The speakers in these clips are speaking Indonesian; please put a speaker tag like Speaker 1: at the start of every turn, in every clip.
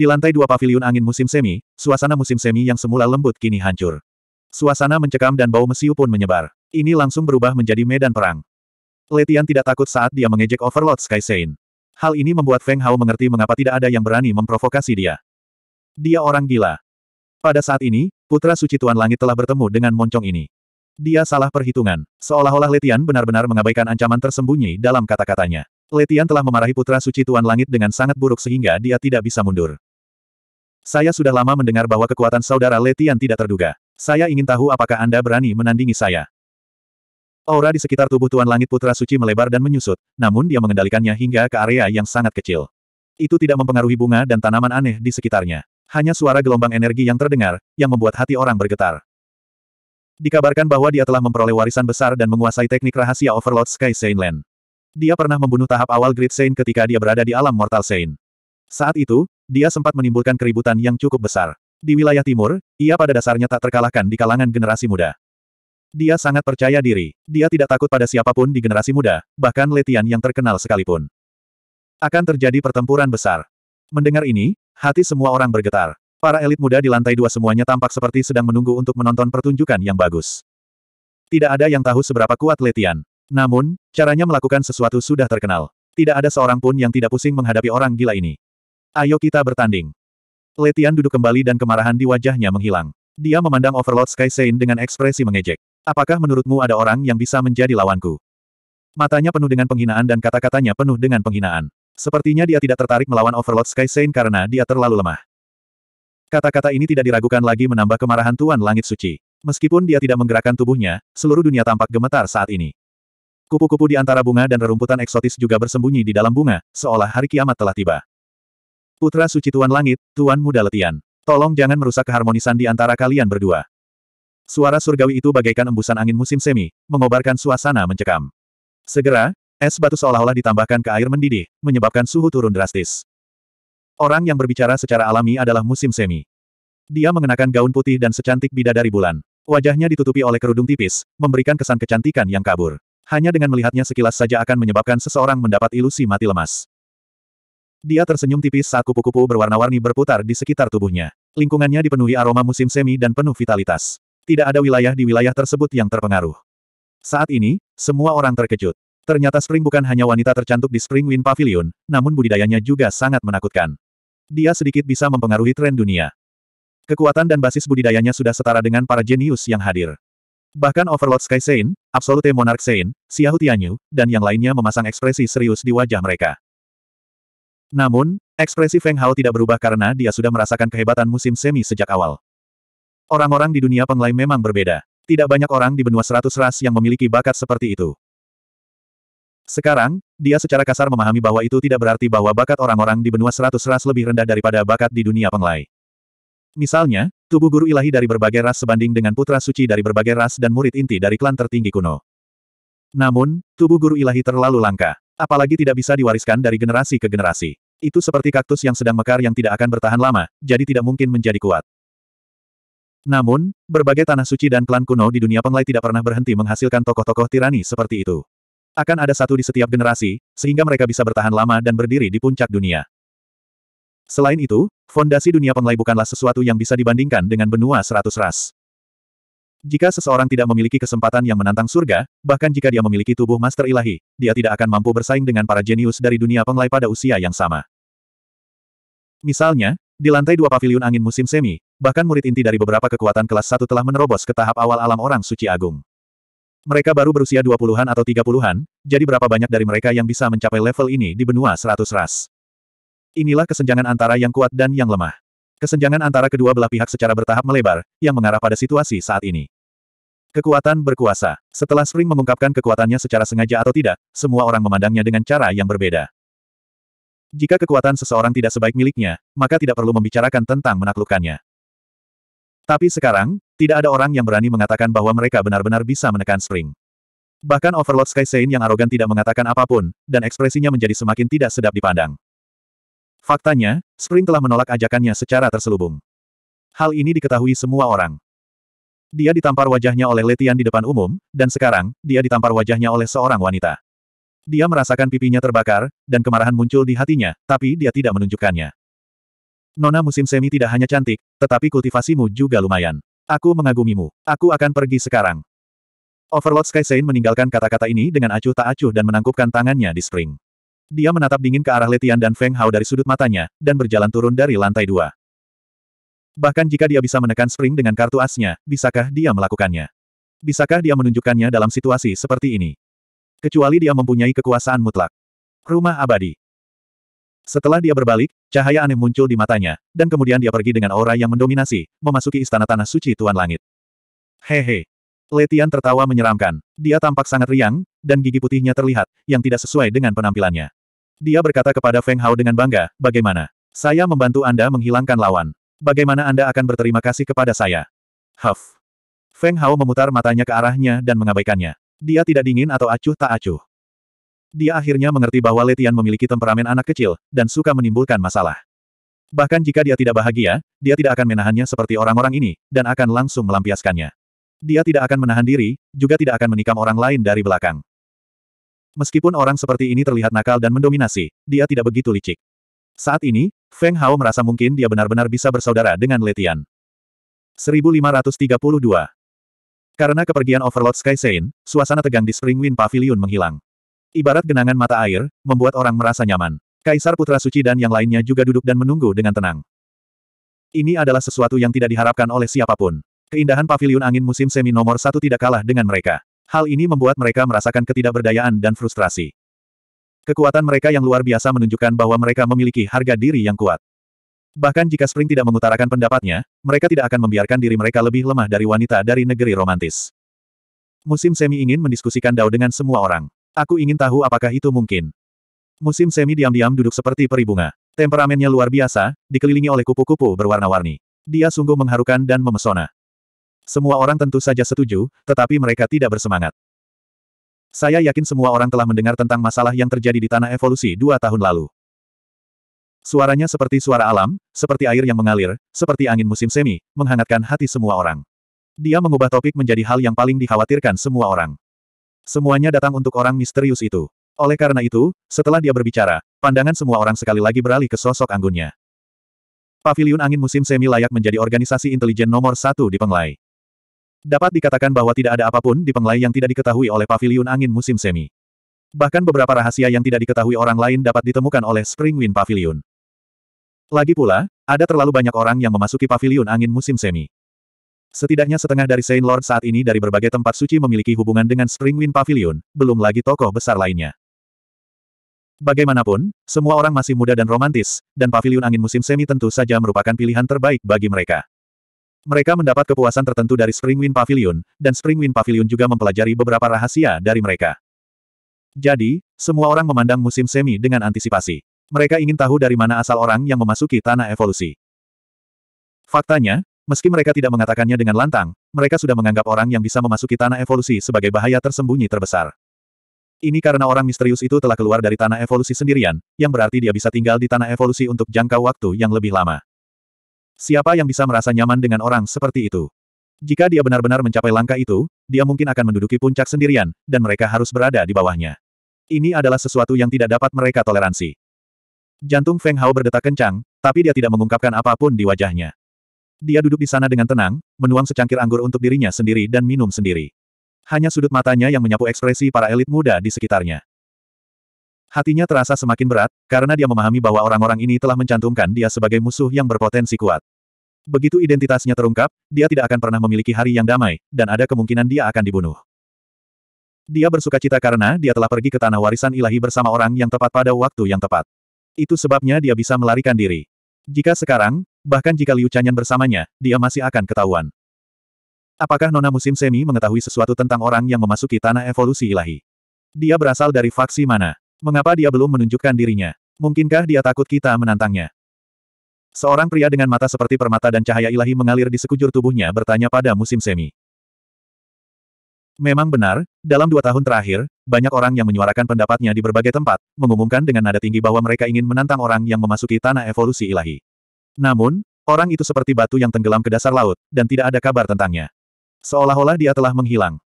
Speaker 1: Di lantai dua paviliun angin musim semi, suasana musim semi yang semula lembut kini hancur. Suasana mencekam dan bau mesiu pun menyebar. Ini langsung berubah menjadi medan perang. Letian tidak takut saat dia mengejek Overlord Sky Saint. Hal ini membuat Feng Hao mengerti mengapa tidak ada yang berani memprovokasi dia. Dia orang gila. Pada saat ini, Putra Suci Tuan Langit telah bertemu dengan moncong ini. Dia salah perhitungan. Seolah-olah Letian benar-benar mengabaikan ancaman tersembunyi dalam kata-katanya. Letian telah memarahi Putra Suci Tuan Langit dengan sangat buruk sehingga dia tidak bisa mundur. Saya sudah lama mendengar bahwa kekuatan saudara Letian tidak terduga. Saya ingin tahu apakah Anda berani menandingi saya. Aura di sekitar tubuh Tuan Langit Putra Suci melebar dan menyusut, namun dia mengendalikannya hingga ke area yang sangat kecil. Itu tidak mempengaruhi bunga dan tanaman aneh di sekitarnya. Hanya suara gelombang energi yang terdengar, yang membuat hati orang bergetar. Dikabarkan bahwa dia telah memperoleh warisan besar dan menguasai teknik rahasia Overlord Sky Saint Land. Dia pernah membunuh tahap awal Great Saint ketika dia berada di alam Mortal Saint. Saat itu, dia sempat menimbulkan keributan yang cukup besar. Di wilayah timur, ia pada dasarnya tak terkalahkan di kalangan generasi muda. Dia sangat percaya diri. Dia tidak takut pada siapapun di generasi muda, bahkan Letian yang terkenal sekalipun. Akan terjadi pertempuran besar. Mendengar ini, hati semua orang bergetar. Para elit muda di lantai dua semuanya tampak seperti sedang menunggu untuk menonton pertunjukan yang bagus. Tidak ada yang tahu seberapa kuat Letian. Namun, caranya melakukan sesuatu sudah terkenal. Tidak ada seorang pun yang tidak pusing menghadapi orang gila ini. Ayo kita bertanding. Letian duduk kembali dan kemarahan di wajahnya menghilang. Dia memandang Overlord Sky Saint dengan ekspresi mengejek. Apakah menurutmu ada orang yang bisa menjadi lawanku? Matanya penuh dengan penghinaan dan kata-katanya penuh dengan penghinaan. Sepertinya dia tidak tertarik melawan Overlord Sky Saint karena dia terlalu lemah. Kata-kata ini tidak diragukan lagi menambah kemarahan Tuan Langit Suci. Meskipun dia tidak menggerakkan tubuhnya, seluruh dunia tampak gemetar saat ini. Kupu-kupu di antara bunga dan rerumputan eksotis juga bersembunyi di dalam bunga, seolah hari kiamat telah tiba. Putra suci Tuan Langit, Tuan Muda Letian. Tolong jangan merusak keharmonisan di antara kalian berdua. Suara surgawi itu bagaikan embusan angin musim semi, mengobarkan suasana mencekam. Segera, es batu seolah-olah ditambahkan ke air mendidih, menyebabkan suhu turun drastis. Orang yang berbicara secara alami adalah musim semi. Dia mengenakan gaun putih dan secantik bidadari bulan. Wajahnya ditutupi oleh kerudung tipis, memberikan kesan kecantikan yang kabur. Hanya dengan melihatnya sekilas saja akan menyebabkan seseorang mendapat ilusi mati lemas. Dia tersenyum tipis saat kupu-kupu berwarna-warni berputar di sekitar tubuhnya. Lingkungannya dipenuhi aroma musim semi dan penuh vitalitas. Tidak ada wilayah di wilayah tersebut yang terpengaruh. Saat ini, semua orang terkejut. Ternyata Spring bukan hanya wanita tercantik di Spring Wind Pavilion, namun budidayanya juga sangat menakutkan. Dia sedikit bisa mempengaruhi tren dunia. Kekuatan dan basis budidayanya sudah setara dengan para jenius yang hadir. Bahkan Overlord Sky Saint, Absolute Monarch Saint, Xiahou Tianyu, dan yang lainnya memasang ekspresi serius di wajah mereka. Namun, ekspresi Feng Hao tidak berubah karena dia sudah merasakan kehebatan musim semi sejak awal. Orang-orang di dunia penglai memang berbeda. Tidak banyak orang di benua seratus ras yang memiliki bakat seperti itu. Sekarang, dia secara kasar memahami bahwa itu tidak berarti bahwa bakat orang-orang di benua seratus ras lebih rendah daripada bakat di dunia penglai. Misalnya, tubuh guru ilahi dari berbagai ras sebanding dengan putra suci dari berbagai ras dan murid inti dari klan tertinggi kuno. Namun, tubuh guru ilahi terlalu langka, apalagi tidak bisa diwariskan dari generasi ke generasi. Itu seperti kaktus yang sedang mekar yang tidak akan bertahan lama, jadi tidak mungkin menjadi kuat. Namun, berbagai tanah suci dan klan kuno di dunia penglai tidak pernah berhenti menghasilkan tokoh-tokoh tirani seperti itu. Akan ada satu di setiap generasi, sehingga mereka bisa bertahan lama dan berdiri di puncak dunia. Selain itu, fondasi dunia penglai bukanlah sesuatu yang bisa dibandingkan dengan benua seratus ras. Jika seseorang tidak memiliki kesempatan yang menantang surga, bahkan jika dia memiliki tubuh master ilahi, dia tidak akan mampu bersaing dengan para jenius dari dunia penglai pada usia yang sama. Misalnya, di lantai dua paviliun angin musim semi, bahkan murid inti dari beberapa kekuatan kelas satu telah menerobos ke tahap awal alam orang suci agung. Mereka baru berusia 20-an atau 30-an, jadi berapa banyak dari mereka yang bisa mencapai level ini di benua 100 ras. Inilah kesenjangan antara yang kuat dan yang lemah. Kesenjangan antara kedua belah pihak secara bertahap melebar, yang mengarah pada situasi saat ini. Kekuatan berkuasa. Setelah Spring mengungkapkan kekuatannya secara sengaja atau tidak, semua orang memandangnya dengan cara yang berbeda. Jika kekuatan seseorang tidak sebaik miliknya, maka tidak perlu membicarakan tentang menaklukkannya. Tapi sekarang, tidak ada orang yang berani mengatakan bahwa mereka benar-benar bisa menekan Spring. Bahkan Overlord Sky Saint yang arogan tidak mengatakan apapun, dan ekspresinya menjadi semakin tidak sedap dipandang. Faktanya, Spring telah menolak ajakannya secara terselubung. Hal ini diketahui semua orang. Dia ditampar wajahnya oleh Letian di depan umum, dan sekarang, dia ditampar wajahnya oleh seorang wanita. Dia merasakan pipinya terbakar, dan kemarahan muncul di hatinya, tapi dia tidak menunjukkannya. Nona musim semi tidak hanya cantik, tetapi kultivasimu juga lumayan. Aku mengagumimu. Aku akan pergi sekarang. Overlord Sky Saint meninggalkan kata-kata ini dengan acuh tak acuh dan menangkupkan tangannya di spring. Dia menatap dingin ke arah Letian dan Feng Hao dari sudut matanya, dan berjalan turun dari lantai dua. Bahkan jika dia bisa menekan spring dengan kartu asnya, bisakah dia melakukannya? Bisakah dia menunjukkannya dalam situasi seperti ini? Kecuali dia mempunyai kekuasaan mutlak. Rumah abadi. Setelah dia berbalik, cahaya aneh muncul di matanya, dan kemudian dia pergi dengan aura yang mendominasi, memasuki istana tanah suci Tuan Langit. Hehe. Letian tertawa menyeramkan. Dia tampak sangat riang, dan gigi putihnya terlihat, yang tidak sesuai dengan penampilannya. Dia berkata kepada Feng Hao dengan bangga, bagaimana? Saya membantu Anda menghilangkan lawan. Bagaimana Anda akan berterima kasih kepada saya? Huff. Feng Hao memutar matanya ke arahnya dan mengabaikannya. Dia tidak dingin atau acuh tak acuh. Dia akhirnya mengerti bahwa Letian memiliki temperamen anak kecil, dan suka menimbulkan masalah. Bahkan jika dia tidak bahagia, dia tidak akan menahannya seperti orang-orang ini, dan akan langsung melampiaskannya. Dia tidak akan menahan diri, juga tidak akan menikam orang lain dari belakang. Meskipun orang seperti ini terlihat nakal dan mendominasi, dia tidak begitu licik. Saat ini, Feng Hao merasa mungkin dia benar-benar bisa bersaudara dengan Letian. 1532 karena kepergian Overlord Sky Sein, suasana tegang di Spring Wind Pavilion menghilang. Ibarat genangan mata air, membuat orang merasa nyaman. Kaisar Putra Suci dan yang lainnya juga duduk dan menunggu dengan tenang. Ini adalah sesuatu yang tidak diharapkan oleh siapapun. Keindahan pavilion angin musim semi nomor satu tidak kalah dengan mereka. Hal ini membuat mereka merasakan ketidakberdayaan dan frustrasi. Kekuatan mereka yang luar biasa menunjukkan bahwa mereka memiliki harga diri yang kuat. Bahkan jika Spring tidak mengutarakan pendapatnya, mereka tidak akan membiarkan diri mereka lebih lemah dari wanita dari negeri romantis. Musim semi ingin mendiskusikan Dao dengan semua orang. Aku ingin tahu apakah itu mungkin. Musim semi diam-diam duduk seperti peribunga. Temperamennya luar biasa, dikelilingi oleh kupu-kupu berwarna-warni. Dia sungguh mengharukan dan memesona. Semua orang tentu saja setuju, tetapi mereka tidak bersemangat. Saya yakin semua orang telah mendengar tentang masalah yang terjadi di tanah evolusi dua tahun lalu. Suaranya seperti suara alam, seperti air yang mengalir, seperti angin musim semi, menghangatkan hati semua orang. Dia mengubah topik menjadi hal yang paling dikhawatirkan semua orang. Semuanya datang untuk orang misterius itu. Oleh karena itu, setelah dia berbicara, pandangan semua orang sekali lagi beralih ke sosok anggunnya. Paviliun Angin Musim Semi layak menjadi organisasi intelijen nomor satu di Penglai. Dapat dikatakan bahwa tidak ada apapun di Penglai yang tidak diketahui oleh Paviliun Angin Musim Semi. Bahkan beberapa rahasia yang tidak diketahui orang lain dapat ditemukan oleh Springwind Pavilion. Lagi pula, ada terlalu banyak orang yang memasuki paviliun angin musim semi. Setidaknya setengah dari Saint Lord saat ini dari berbagai tempat suci memiliki hubungan dengan Spring Wind Pavilion, belum lagi tokoh besar lainnya. Bagaimanapun, semua orang masih muda dan romantis, dan Pavilion angin musim semi tentu saja merupakan pilihan terbaik bagi mereka. Mereka mendapat kepuasan tertentu dari Spring Wind Pavilion, dan Spring Wind Pavilion juga mempelajari beberapa rahasia dari mereka. Jadi, semua orang memandang musim semi dengan antisipasi. Mereka ingin tahu dari mana asal orang yang memasuki tanah evolusi. Faktanya, meski mereka tidak mengatakannya dengan lantang, mereka sudah menganggap orang yang bisa memasuki tanah evolusi sebagai bahaya tersembunyi terbesar. Ini karena orang misterius itu telah keluar dari tanah evolusi sendirian, yang berarti dia bisa tinggal di tanah evolusi untuk jangka waktu yang lebih lama. Siapa yang bisa merasa nyaman dengan orang seperti itu? Jika dia benar-benar mencapai langkah itu, dia mungkin akan menduduki puncak sendirian, dan mereka harus berada di bawahnya. Ini adalah sesuatu yang tidak dapat mereka toleransi. Jantung Feng Hao berdetak kencang, tapi dia tidak mengungkapkan apapun di wajahnya. Dia duduk di sana dengan tenang, menuang secangkir anggur untuk dirinya sendiri dan minum sendiri. Hanya sudut matanya yang menyapu ekspresi para elit muda di sekitarnya. Hatinya terasa semakin berat, karena dia memahami bahwa orang-orang ini telah mencantumkan dia sebagai musuh yang berpotensi kuat. Begitu identitasnya terungkap, dia tidak akan pernah memiliki hari yang damai, dan ada kemungkinan dia akan dibunuh. Dia bersuka cita karena dia telah pergi ke tanah warisan ilahi bersama orang yang tepat pada waktu yang tepat. Itu sebabnya dia bisa melarikan diri. Jika sekarang, bahkan jika Liu Chanyan bersamanya, dia masih akan ketahuan. Apakah Nona Musim Semi mengetahui sesuatu tentang orang yang memasuki tanah evolusi ilahi? Dia berasal dari faksi mana? Mengapa dia belum menunjukkan dirinya? Mungkinkah dia takut kita menantangnya? Seorang pria dengan mata seperti permata dan cahaya ilahi mengalir di sekujur tubuhnya bertanya pada musim semi. Memang benar, dalam dua tahun terakhir, banyak orang yang menyuarakan pendapatnya di berbagai tempat, mengumumkan dengan nada tinggi bahwa mereka ingin menantang orang yang memasuki tanah evolusi ilahi. Namun, orang itu seperti batu yang tenggelam ke dasar laut, dan tidak ada kabar tentangnya. Seolah-olah dia telah menghilang.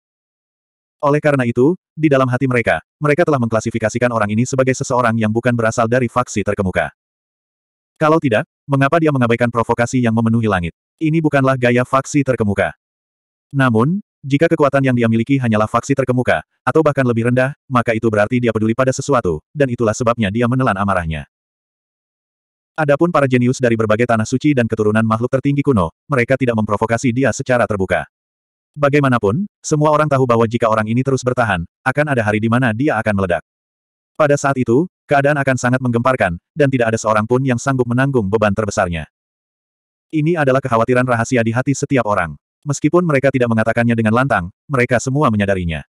Speaker 1: Oleh karena itu, di dalam hati mereka, mereka telah mengklasifikasikan orang ini sebagai seseorang yang bukan berasal dari faksi terkemuka. Kalau tidak, mengapa dia mengabaikan provokasi yang memenuhi langit? Ini bukanlah gaya faksi terkemuka. Namun, jika kekuatan yang dia miliki hanyalah faksi terkemuka, atau bahkan lebih rendah, maka itu berarti dia peduli pada sesuatu, dan itulah sebabnya dia menelan amarahnya. Adapun para jenius dari berbagai tanah suci dan keturunan makhluk tertinggi kuno, mereka tidak memprovokasi dia secara terbuka. Bagaimanapun, semua orang tahu bahwa jika orang ini terus bertahan, akan ada hari di mana dia akan meledak. Pada saat itu, keadaan akan sangat menggemparkan, dan tidak ada seorang pun yang sanggup menanggung beban terbesarnya. Ini adalah kekhawatiran rahasia di hati setiap orang. Meskipun mereka tidak mengatakannya dengan lantang, mereka semua menyadarinya.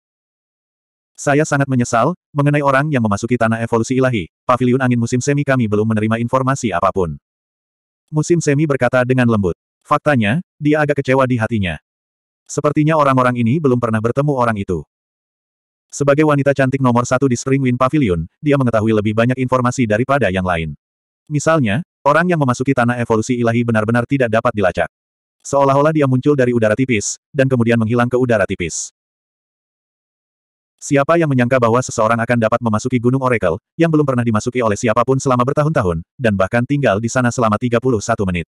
Speaker 1: Saya sangat menyesal, mengenai orang yang memasuki tanah evolusi ilahi, paviliun angin musim semi kami belum menerima informasi apapun. Musim semi berkata dengan lembut. Faktanya, dia agak kecewa di hatinya. Sepertinya orang-orang ini belum pernah bertemu orang itu. Sebagai wanita cantik nomor satu di Springwind Pavilion, dia mengetahui lebih banyak informasi daripada yang lain. Misalnya, orang yang memasuki tanah evolusi ilahi benar-benar tidak dapat dilacak. Seolah-olah dia muncul dari udara tipis, dan kemudian menghilang ke udara tipis. Siapa yang menyangka bahwa seseorang akan dapat memasuki Gunung Oracle, yang belum pernah dimasuki oleh siapapun selama bertahun-tahun, dan bahkan tinggal di sana selama 31 menit.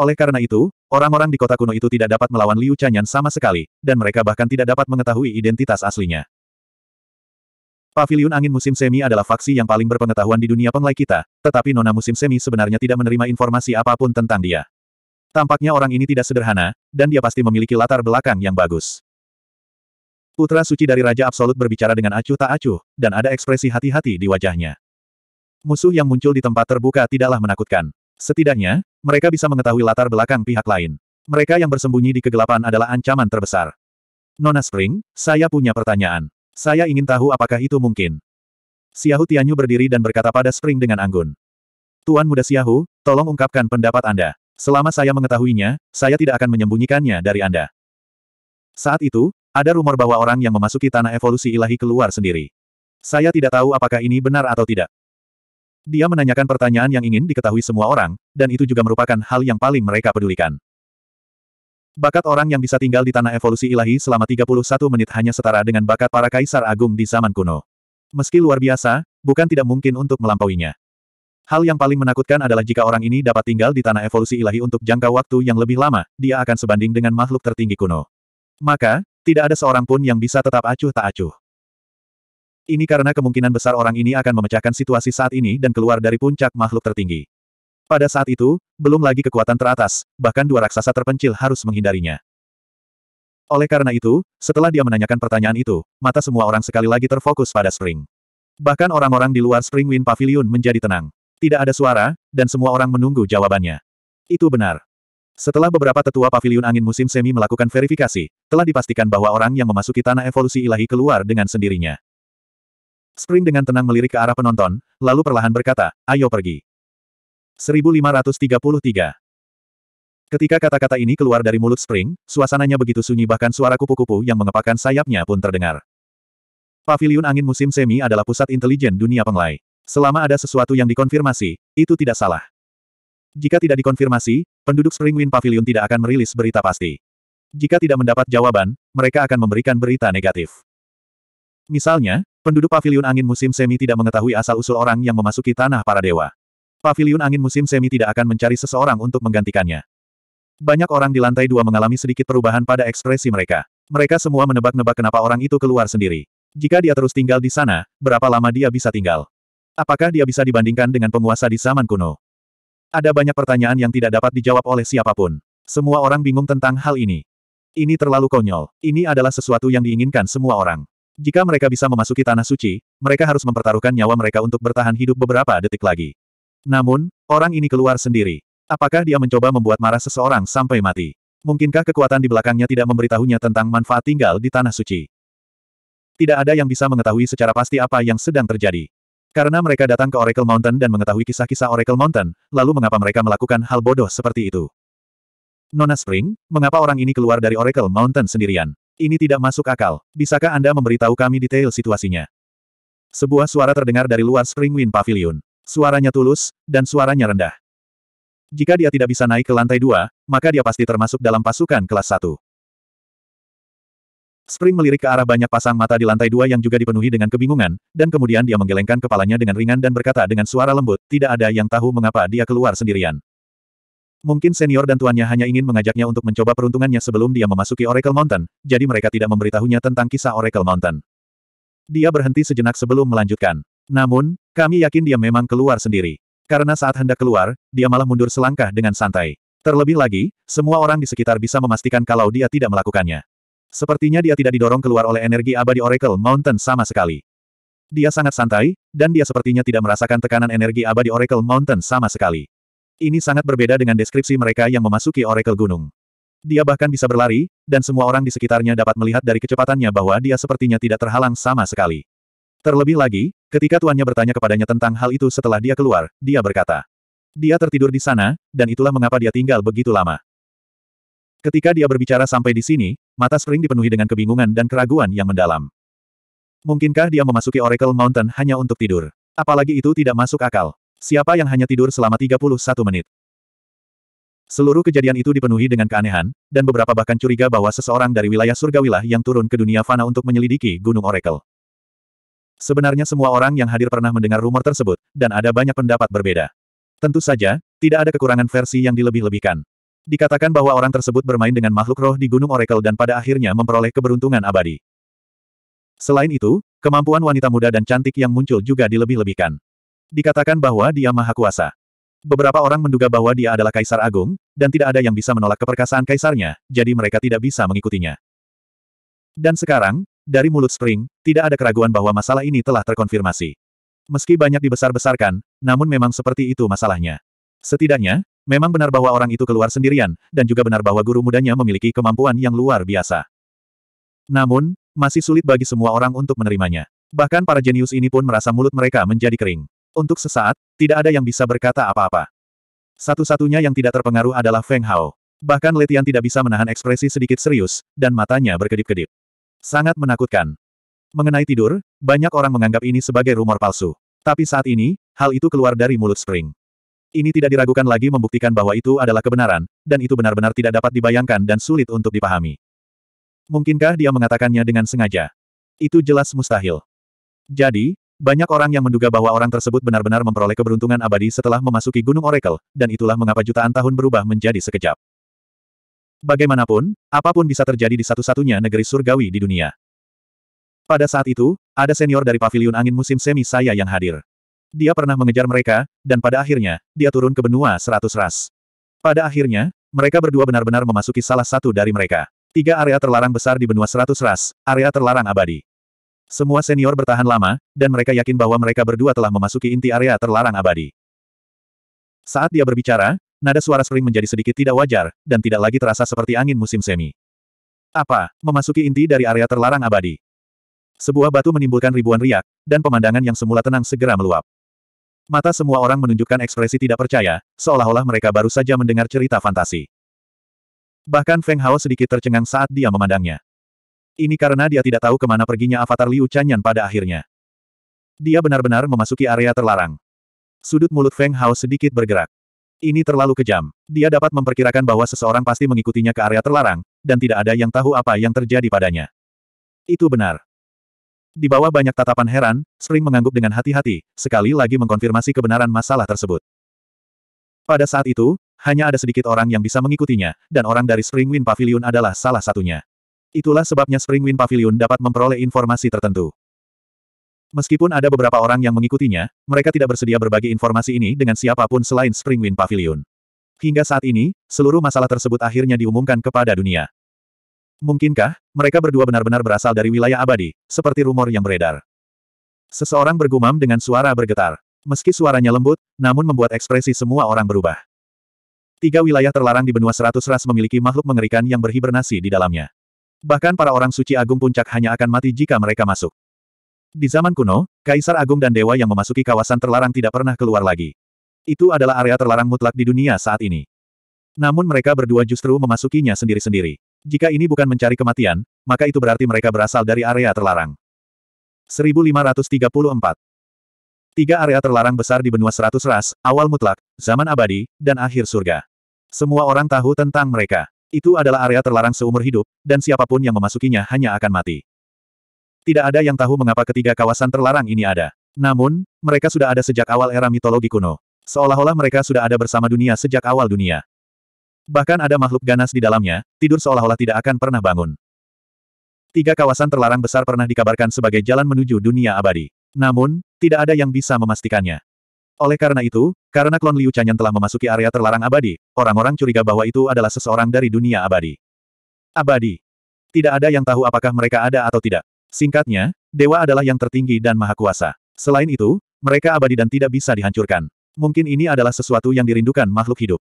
Speaker 1: Oleh karena itu, orang-orang di kota kuno itu tidak dapat melawan Liu Chanyan sama sekali, dan mereka bahkan tidak dapat mengetahui identitas aslinya. Pavilion Angin Musim Semi adalah faksi yang paling berpengetahuan di dunia penglai kita, tetapi Nona Musim Semi sebenarnya tidak menerima informasi apapun tentang dia. Tampaknya orang ini tidak sederhana, dan dia pasti memiliki latar belakang yang bagus. Putra suci dari Raja Absolut berbicara dengan acuh tak acuh, dan ada ekspresi hati-hati di wajahnya. Musuh yang muncul di tempat terbuka tidaklah menakutkan. Setidaknya, mereka bisa mengetahui latar belakang pihak lain. Mereka yang bersembunyi di kegelapan adalah ancaman terbesar. Nona Spring, saya punya pertanyaan. Saya ingin tahu apakah itu mungkin. Siahu Tianyu berdiri dan berkata pada Spring dengan anggun. Tuan muda Siahu, tolong ungkapkan pendapat Anda. Selama saya mengetahuinya, saya tidak akan menyembunyikannya dari Anda. Saat itu, ada rumor bahwa orang yang memasuki tanah evolusi ilahi keluar sendiri. Saya tidak tahu apakah ini benar atau tidak. Dia menanyakan pertanyaan yang ingin diketahui semua orang, dan itu juga merupakan hal yang paling mereka pedulikan. Bakat orang yang bisa tinggal di tanah evolusi ilahi selama 31 menit hanya setara dengan bakat para kaisar agung di zaman kuno. Meski luar biasa, bukan tidak mungkin untuk melampauinya. Hal yang paling menakutkan adalah jika orang ini dapat tinggal di tanah evolusi ilahi untuk jangka waktu yang lebih lama, dia akan sebanding dengan makhluk tertinggi kuno. Maka, tidak ada seorang pun yang bisa tetap acuh tak acuh. Ini karena kemungkinan besar orang ini akan memecahkan situasi saat ini dan keluar dari puncak makhluk tertinggi. Pada saat itu, belum lagi kekuatan teratas, bahkan dua raksasa terpencil harus menghindarinya. Oleh karena itu, setelah dia menanyakan pertanyaan itu, mata semua orang sekali lagi terfokus pada Spring. Bahkan orang-orang di luar Spring Wind Pavilion menjadi tenang. Tidak ada suara, dan semua orang menunggu jawabannya. Itu benar. Setelah beberapa tetua paviliun angin musim semi melakukan verifikasi, telah dipastikan bahwa orang yang memasuki tanah evolusi ilahi keluar dengan sendirinya. Spring dengan tenang melirik ke arah penonton, lalu perlahan berkata, ayo pergi. 1533 Ketika kata-kata ini keluar dari mulut Spring, suasananya begitu sunyi bahkan suara kupu-kupu yang mengepakkan sayapnya pun terdengar. Paviliun angin musim semi adalah pusat intelijen dunia penglai. Selama ada sesuatu yang dikonfirmasi, itu tidak salah. Jika tidak dikonfirmasi, penduduk Springwind Pavilion tidak akan merilis berita pasti. Jika tidak mendapat jawaban, mereka akan memberikan berita negatif. Misalnya, penduduk Pavilion Angin Musim Semi tidak mengetahui asal-usul orang yang memasuki Tanah Para Dewa. Pavilion Angin Musim Semi tidak akan mencari seseorang untuk menggantikannya. Banyak orang di lantai dua mengalami sedikit perubahan pada ekspresi mereka. Mereka semua menebak-nebak kenapa orang itu keluar sendiri. Jika dia terus tinggal di sana, berapa lama dia bisa tinggal? Apakah dia bisa dibandingkan dengan penguasa di zaman kuno? Ada banyak pertanyaan yang tidak dapat dijawab oleh siapapun. Semua orang bingung tentang hal ini. Ini terlalu konyol. Ini adalah sesuatu yang diinginkan semua orang. Jika mereka bisa memasuki tanah suci, mereka harus mempertaruhkan nyawa mereka untuk bertahan hidup beberapa detik lagi. Namun, orang ini keluar sendiri. Apakah dia mencoba membuat marah seseorang sampai mati? Mungkinkah kekuatan di belakangnya tidak memberitahunya tentang manfaat tinggal di tanah suci? Tidak ada yang bisa mengetahui secara pasti apa yang sedang terjadi. Karena mereka datang ke Oracle Mountain dan mengetahui kisah-kisah Oracle Mountain, lalu mengapa mereka melakukan hal bodoh seperti itu? Nona Spring, mengapa orang ini keluar dari Oracle Mountain sendirian? Ini tidak masuk akal. Bisakah Anda memberitahu kami detail situasinya? Sebuah suara terdengar dari luar Spring Wind Pavilion. Suaranya tulus, dan suaranya rendah. Jika dia tidak bisa naik ke lantai dua, maka dia pasti termasuk dalam pasukan kelas satu. Spring melirik ke arah banyak pasang mata di lantai dua yang juga dipenuhi dengan kebingungan, dan kemudian dia menggelengkan kepalanya dengan ringan dan berkata dengan suara lembut, tidak ada yang tahu mengapa dia keluar sendirian. Mungkin senior dan tuannya hanya ingin mengajaknya untuk mencoba peruntungannya sebelum dia memasuki Oracle Mountain, jadi mereka tidak memberitahunya tentang kisah Oracle Mountain. Dia berhenti sejenak sebelum melanjutkan. Namun, kami yakin dia memang keluar sendiri. Karena saat hendak keluar, dia malah mundur selangkah dengan santai. Terlebih lagi, semua orang di sekitar bisa memastikan kalau dia tidak melakukannya. Sepertinya dia tidak didorong keluar oleh energi abadi Oracle Mountain sama sekali. Dia sangat santai, dan dia sepertinya tidak merasakan tekanan energi abadi Oracle Mountain sama sekali. Ini sangat berbeda dengan deskripsi mereka yang memasuki Oracle Gunung. Dia bahkan bisa berlari, dan semua orang di sekitarnya dapat melihat dari kecepatannya bahwa dia sepertinya tidak terhalang sama sekali. Terlebih lagi, ketika tuannya bertanya kepadanya tentang hal itu setelah dia keluar, dia berkata. Dia tertidur di sana, dan itulah mengapa dia tinggal begitu lama. Ketika dia berbicara sampai di sini, mata Spring dipenuhi dengan kebingungan dan keraguan yang mendalam. Mungkinkah dia memasuki Oracle Mountain hanya untuk tidur? Apalagi itu tidak masuk akal. Siapa yang hanya tidur selama 31 menit? Seluruh kejadian itu dipenuhi dengan keanehan, dan beberapa bahkan curiga bahwa seseorang dari wilayah surgawilah yang turun ke dunia fana untuk menyelidiki Gunung Oracle. Sebenarnya semua orang yang hadir pernah mendengar rumor tersebut, dan ada banyak pendapat berbeda. Tentu saja, tidak ada kekurangan versi yang dilebih-lebihkan. Dikatakan bahwa orang tersebut bermain dengan makhluk roh di Gunung Oracle dan pada akhirnya memperoleh keberuntungan abadi. Selain itu, kemampuan wanita muda dan cantik yang muncul juga dilebih-lebihkan. Dikatakan bahwa dia maha kuasa. Beberapa orang menduga bahwa dia adalah kaisar agung, dan tidak ada yang bisa menolak keperkasaan kaisarnya, jadi mereka tidak bisa mengikutinya. Dan sekarang, dari mulut Spring, tidak ada keraguan bahwa masalah ini telah terkonfirmasi. Meski banyak dibesar-besarkan, namun memang seperti itu masalahnya. Setidaknya, Memang benar bahwa orang itu keluar sendirian, dan juga benar bahwa guru mudanya memiliki kemampuan yang luar biasa. Namun, masih sulit bagi semua orang untuk menerimanya. Bahkan para jenius ini pun merasa mulut mereka menjadi kering. Untuk sesaat, tidak ada yang bisa berkata apa-apa. Satu-satunya yang tidak terpengaruh adalah Feng Hao. Bahkan Letian tidak bisa menahan ekspresi sedikit serius, dan matanya berkedip-kedip. Sangat menakutkan. Mengenai tidur, banyak orang menganggap ini sebagai rumor palsu. Tapi saat ini, hal itu keluar dari mulut Spring. Ini tidak diragukan lagi membuktikan bahwa itu adalah kebenaran, dan itu benar-benar tidak dapat dibayangkan dan sulit untuk dipahami. Mungkinkah dia mengatakannya dengan sengaja? Itu jelas mustahil. Jadi, banyak orang yang menduga bahwa orang tersebut benar-benar memperoleh keberuntungan abadi setelah memasuki Gunung Oracle, dan itulah mengapa jutaan tahun berubah menjadi sekejap. Bagaimanapun, apapun bisa terjadi di satu-satunya negeri surgawi di dunia. Pada saat itu, ada senior dari Paviliun Angin Musim Semi saya yang hadir dia pernah mengejar mereka, dan pada akhirnya, dia turun ke benua seratus ras. Pada akhirnya, mereka berdua benar-benar memasuki salah satu dari mereka. Tiga area terlarang besar di benua seratus ras, area terlarang abadi. Semua senior bertahan lama, dan mereka yakin bahwa mereka berdua telah memasuki inti area terlarang abadi. Saat dia berbicara, nada suara Spring menjadi sedikit tidak wajar, dan tidak lagi terasa seperti angin musim semi. Apa, memasuki inti dari area terlarang abadi? Sebuah batu menimbulkan ribuan riak, dan pemandangan yang semula tenang segera meluap. Mata semua orang menunjukkan ekspresi tidak percaya, seolah-olah mereka baru saja mendengar cerita fantasi. Bahkan Feng Hao sedikit tercengang saat dia memandangnya. Ini karena dia tidak tahu kemana perginya avatar Liu Chanyan pada akhirnya. Dia benar-benar memasuki area terlarang. Sudut mulut Feng Hao sedikit bergerak. Ini terlalu kejam. Dia dapat memperkirakan bahwa seseorang pasti mengikutinya ke area terlarang, dan tidak ada yang tahu apa yang terjadi padanya. Itu benar. Di bawah banyak tatapan heran, Spring mengangguk dengan hati-hati, sekali lagi mengkonfirmasi kebenaran masalah tersebut. Pada saat itu, hanya ada sedikit orang yang bisa mengikutinya, dan orang dari Spring Pavilion adalah salah satunya. Itulah sebabnya Spring Pavilion dapat memperoleh informasi tertentu. Meskipun ada beberapa orang yang mengikutinya, mereka tidak bersedia berbagi informasi ini dengan siapapun selain Spring Pavilion. Hingga saat ini, seluruh masalah tersebut akhirnya diumumkan kepada dunia. Mungkinkah, mereka berdua benar-benar berasal dari wilayah abadi, seperti rumor yang beredar. Seseorang bergumam dengan suara bergetar. Meski suaranya lembut, namun membuat ekspresi semua orang berubah. Tiga wilayah terlarang di benua seratus ras memiliki makhluk mengerikan yang berhibernasi di dalamnya. Bahkan para orang suci agung puncak hanya akan mati jika mereka masuk. Di zaman kuno, kaisar agung dan dewa yang memasuki kawasan terlarang tidak pernah keluar lagi. Itu adalah area terlarang mutlak di dunia saat ini. Namun mereka berdua justru memasukinya sendiri-sendiri. Jika ini bukan mencari kematian, maka itu berarti mereka berasal dari area terlarang. 1534 Tiga area terlarang besar di benua seratus ras, awal mutlak, zaman abadi, dan akhir surga. Semua orang tahu tentang mereka. Itu adalah area terlarang seumur hidup, dan siapapun yang memasukinya hanya akan mati. Tidak ada yang tahu mengapa ketiga kawasan terlarang ini ada. Namun, mereka sudah ada sejak awal era mitologi kuno. Seolah-olah mereka sudah ada bersama dunia sejak awal dunia. Bahkan ada makhluk ganas di dalamnya, tidur seolah-olah tidak akan pernah bangun. Tiga kawasan terlarang besar pernah dikabarkan sebagai jalan menuju dunia abadi. Namun, tidak ada yang bisa memastikannya. Oleh karena itu, karena klon Liu Chanyan telah memasuki area terlarang abadi, orang-orang curiga bahwa itu adalah seseorang dari dunia abadi. Abadi. Tidak ada yang tahu apakah mereka ada atau tidak. Singkatnya, dewa adalah yang tertinggi dan maha kuasa. Selain itu, mereka abadi dan tidak bisa dihancurkan. Mungkin ini adalah sesuatu yang dirindukan makhluk hidup.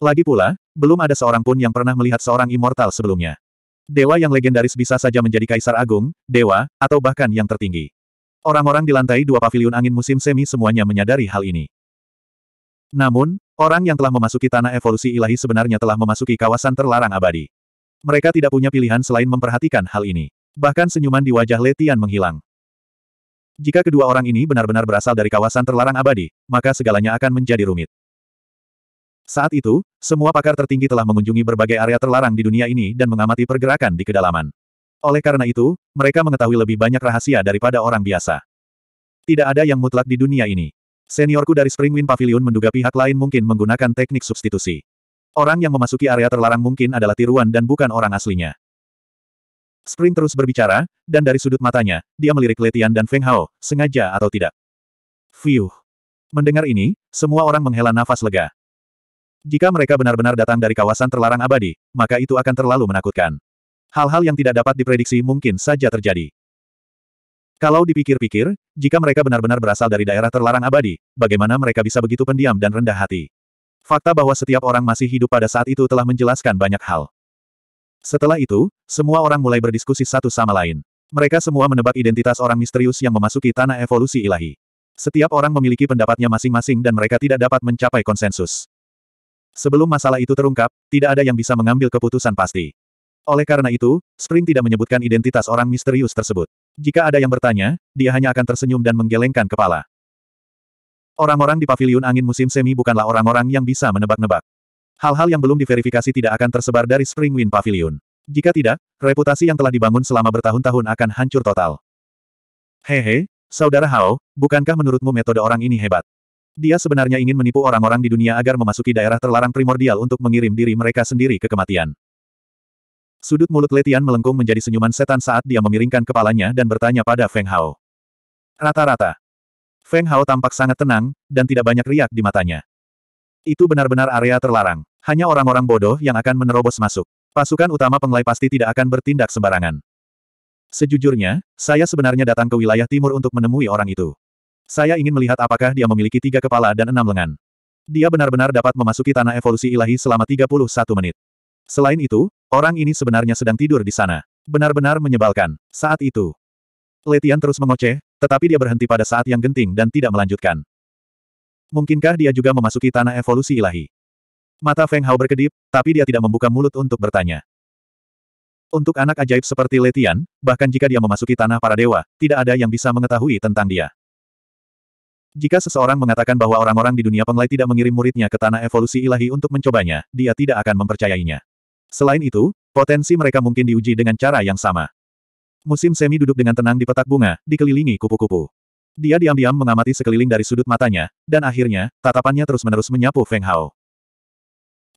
Speaker 1: Lagi pula, belum ada seorang pun yang pernah melihat seorang immortal sebelumnya. Dewa yang legendaris bisa saja menjadi kaisar agung, dewa, atau bahkan yang tertinggi. Orang-orang di lantai dua paviliun angin musim semi semuanya menyadari hal ini. Namun, orang yang telah memasuki tanah evolusi ilahi sebenarnya telah memasuki kawasan terlarang abadi. Mereka tidak punya pilihan selain memperhatikan hal ini. Bahkan senyuman di wajah Letian menghilang. Jika kedua orang ini benar-benar berasal dari kawasan terlarang abadi, maka segalanya akan menjadi rumit. Saat itu, semua pakar tertinggi telah mengunjungi berbagai area terlarang di dunia ini dan mengamati pergerakan di kedalaman. Oleh karena itu, mereka mengetahui lebih banyak rahasia daripada orang biasa. Tidak ada yang mutlak di dunia ini. Seniorku dari Springwind Pavilion menduga pihak lain mungkin menggunakan teknik substitusi. Orang yang memasuki area terlarang mungkin adalah tiruan dan bukan orang aslinya. Spring terus berbicara, dan dari sudut matanya, dia melirik Letian dan Feng Hao, sengaja atau tidak. Fiuh. Mendengar ini, semua orang menghela nafas lega. Jika mereka benar-benar datang dari kawasan terlarang abadi, maka itu akan terlalu menakutkan. Hal-hal yang tidak dapat diprediksi mungkin saja terjadi. Kalau dipikir-pikir, jika mereka benar-benar berasal dari daerah terlarang abadi, bagaimana mereka bisa begitu pendiam dan rendah hati? Fakta bahwa setiap orang masih hidup pada saat itu telah menjelaskan banyak hal. Setelah itu, semua orang mulai berdiskusi satu sama lain. Mereka semua menebak identitas orang misterius yang memasuki tanah evolusi ilahi. Setiap orang memiliki pendapatnya masing-masing dan mereka tidak dapat mencapai konsensus. Sebelum masalah itu terungkap, tidak ada yang bisa mengambil keputusan pasti. Oleh karena itu, Spring tidak menyebutkan identitas orang misterius tersebut. Jika ada yang bertanya, dia hanya akan tersenyum dan menggelengkan kepala. Orang-orang di paviliun angin musim semi bukanlah orang-orang yang bisa menebak-nebak. Hal-hal yang belum diverifikasi tidak akan tersebar dari Spring Wind Pavilion. Jika tidak, reputasi yang telah dibangun selama bertahun-tahun akan hancur total. Hehe, Saudara Hao, bukankah menurutmu metode orang ini hebat? Dia sebenarnya ingin menipu orang-orang di dunia agar memasuki daerah terlarang primordial untuk mengirim diri mereka sendiri ke kematian. Sudut mulut Letian melengkung menjadi senyuman setan saat dia memiringkan kepalanya dan bertanya pada Feng Hao. Rata-rata. Feng Hao tampak sangat tenang, dan tidak banyak riak di matanya. Itu benar-benar area terlarang. Hanya orang-orang bodoh yang akan menerobos masuk. Pasukan utama penglai pasti tidak akan bertindak sembarangan. Sejujurnya, saya sebenarnya datang ke wilayah timur untuk menemui orang itu. Saya ingin melihat apakah dia memiliki tiga kepala dan enam lengan. Dia benar-benar dapat memasuki tanah evolusi ilahi selama 31 menit. Selain itu, orang ini sebenarnya sedang tidur di sana. Benar-benar menyebalkan. Saat itu, Letian terus mengoceh, tetapi dia berhenti pada saat yang genting dan tidak melanjutkan. Mungkinkah dia juga memasuki tanah evolusi ilahi? Mata Feng Hao berkedip, tapi dia tidak membuka mulut untuk bertanya. Untuk anak ajaib seperti Letian, bahkan jika dia memasuki tanah para dewa, tidak ada yang bisa mengetahui tentang dia. Jika seseorang mengatakan bahwa orang-orang di dunia penglai tidak mengirim muridnya ke tanah evolusi ilahi untuk mencobanya, dia tidak akan mempercayainya. Selain itu, potensi mereka mungkin diuji dengan cara yang sama. Musim semi duduk dengan tenang di petak bunga, dikelilingi kupu-kupu. Dia diam-diam mengamati sekeliling dari sudut matanya, dan akhirnya, tatapannya terus-menerus menyapu Feng Hao.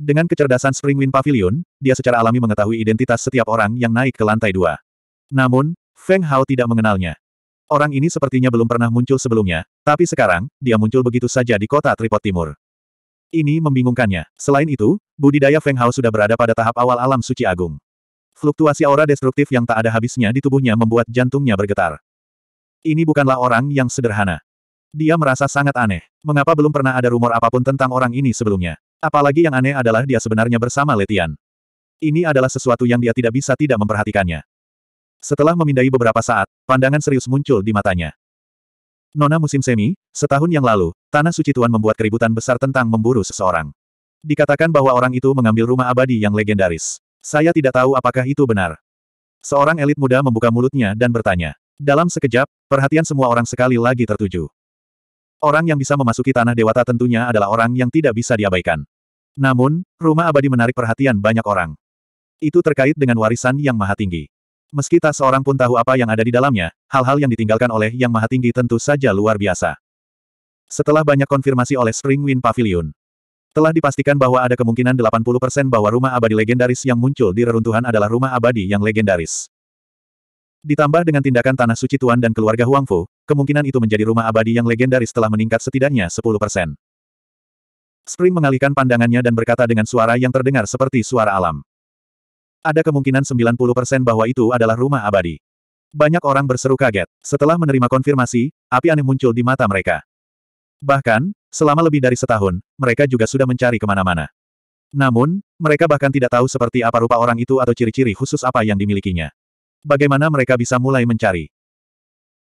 Speaker 1: Dengan kecerdasan Spring Wind Pavilion, dia secara alami mengetahui identitas setiap orang yang naik ke lantai dua. Namun, Feng Hao tidak mengenalnya. Orang ini sepertinya belum pernah muncul sebelumnya, tapi sekarang, dia muncul begitu saja di kota Tripod Timur. Ini membingungkannya. Selain itu, budidaya Feng Hao sudah berada pada tahap awal alam suci agung. Fluktuasi aura destruktif yang tak ada habisnya di tubuhnya membuat jantungnya bergetar. Ini bukanlah orang yang sederhana. Dia merasa sangat aneh. Mengapa belum pernah ada rumor apapun tentang orang ini sebelumnya? Apalagi yang aneh adalah dia sebenarnya bersama Letian. Ini adalah sesuatu yang dia tidak bisa tidak memperhatikannya. Setelah memindai beberapa saat, pandangan serius muncul di matanya. Nona musim semi, setahun yang lalu, Tanah Suci Tuan membuat keributan besar tentang memburu seseorang. Dikatakan bahwa orang itu mengambil rumah abadi yang legendaris. Saya tidak tahu apakah itu benar. Seorang elit muda membuka mulutnya dan bertanya. Dalam sekejap, perhatian semua orang sekali lagi tertuju. Orang yang bisa memasuki tanah dewata tentunya adalah orang yang tidak bisa diabaikan. Namun, rumah abadi menarik perhatian banyak orang. Itu terkait dengan warisan yang maha tinggi. Meski tak seorang pun tahu apa yang ada di dalamnya, hal-hal yang ditinggalkan oleh Yang Maha Tinggi tentu saja luar biasa. Setelah banyak konfirmasi oleh Spring Wind Pavilion, telah dipastikan bahwa ada kemungkinan 80% bahwa rumah abadi legendaris yang muncul di reruntuhan adalah rumah abadi yang legendaris. Ditambah dengan tindakan Tanah Suci Tuan dan keluarga Huangfu, kemungkinan itu menjadi rumah abadi yang legendaris telah meningkat setidaknya 10%. Spring mengalihkan pandangannya dan berkata dengan suara yang terdengar seperti suara alam. Ada kemungkinan 90% bahwa itu adalah rumah abadi. Banyak orang berseru kaget. Setelah menerima konfirmasi, api aneh muncul di mata mereka. Bahkan, selama lebih dari setahun, mereka juga sudah mencari kemana-mana. Namun, mereka bahkan tidak tahu seperti apa rupa orang itu atau ciri-ciri khusus apa yang dimilikinya. Bagaimana mereka bisa mulai mencari?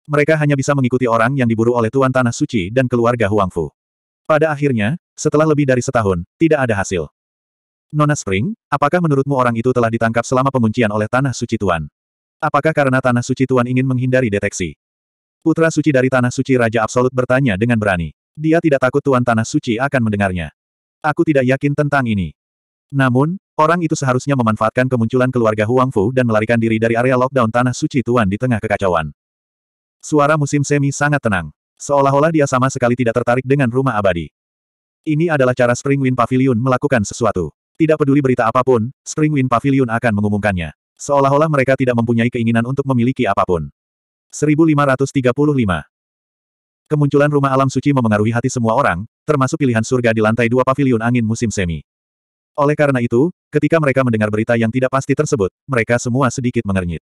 Speaker 1: Mereka hanya bisa mengikuti orang yang diburu oleh Tuan Tanah Suci dan keluarga Huangfu. Pada akhirnya, setelah lebih dari setahun, tidak ada hasil. Nona Spring, apakah menurutmu orang itu telah ditangkap selama penguncian oleh Tanah Suci Tuan? Apakah karena Tanah Suci Tuan ingin menghindari deteksi? Putra suci dari Tanah Suci Raja Absolut bertanya dengan berani. Dia tidak takut Tuan Tanah Suci akan mendengarnya. Aku tidak yakin tentang ini. Namun, orang itu seharusnya memanfaatkan kemunculan keluarga Huang Fu dan melarikan diri dari area lockdown Tanah Suci Tuan di tengah kekacauan. Suara musim semi sangat tenang. Seolah-olah dia sama sekali tidak tertarik dengan rumah abadi. Ini adalah cara Spring Wind Pavilion melakukan sesuatu. Tidak peduli berita apapun, Springwind Pavilion akan mengumumkannya. Seolah-olah mereka tidak mempunyai keinginan untuk memiliki apapun. 1535 Kemunculan rumah alam suci memengaruhi hati semua orang, termasuk pilihan surga di lantai dua pavilion angin musim semi. Oleh karena itu, ketika mereka mendengar berita yang tidak pasti tersebut, mereka semua sedikit mengernyit.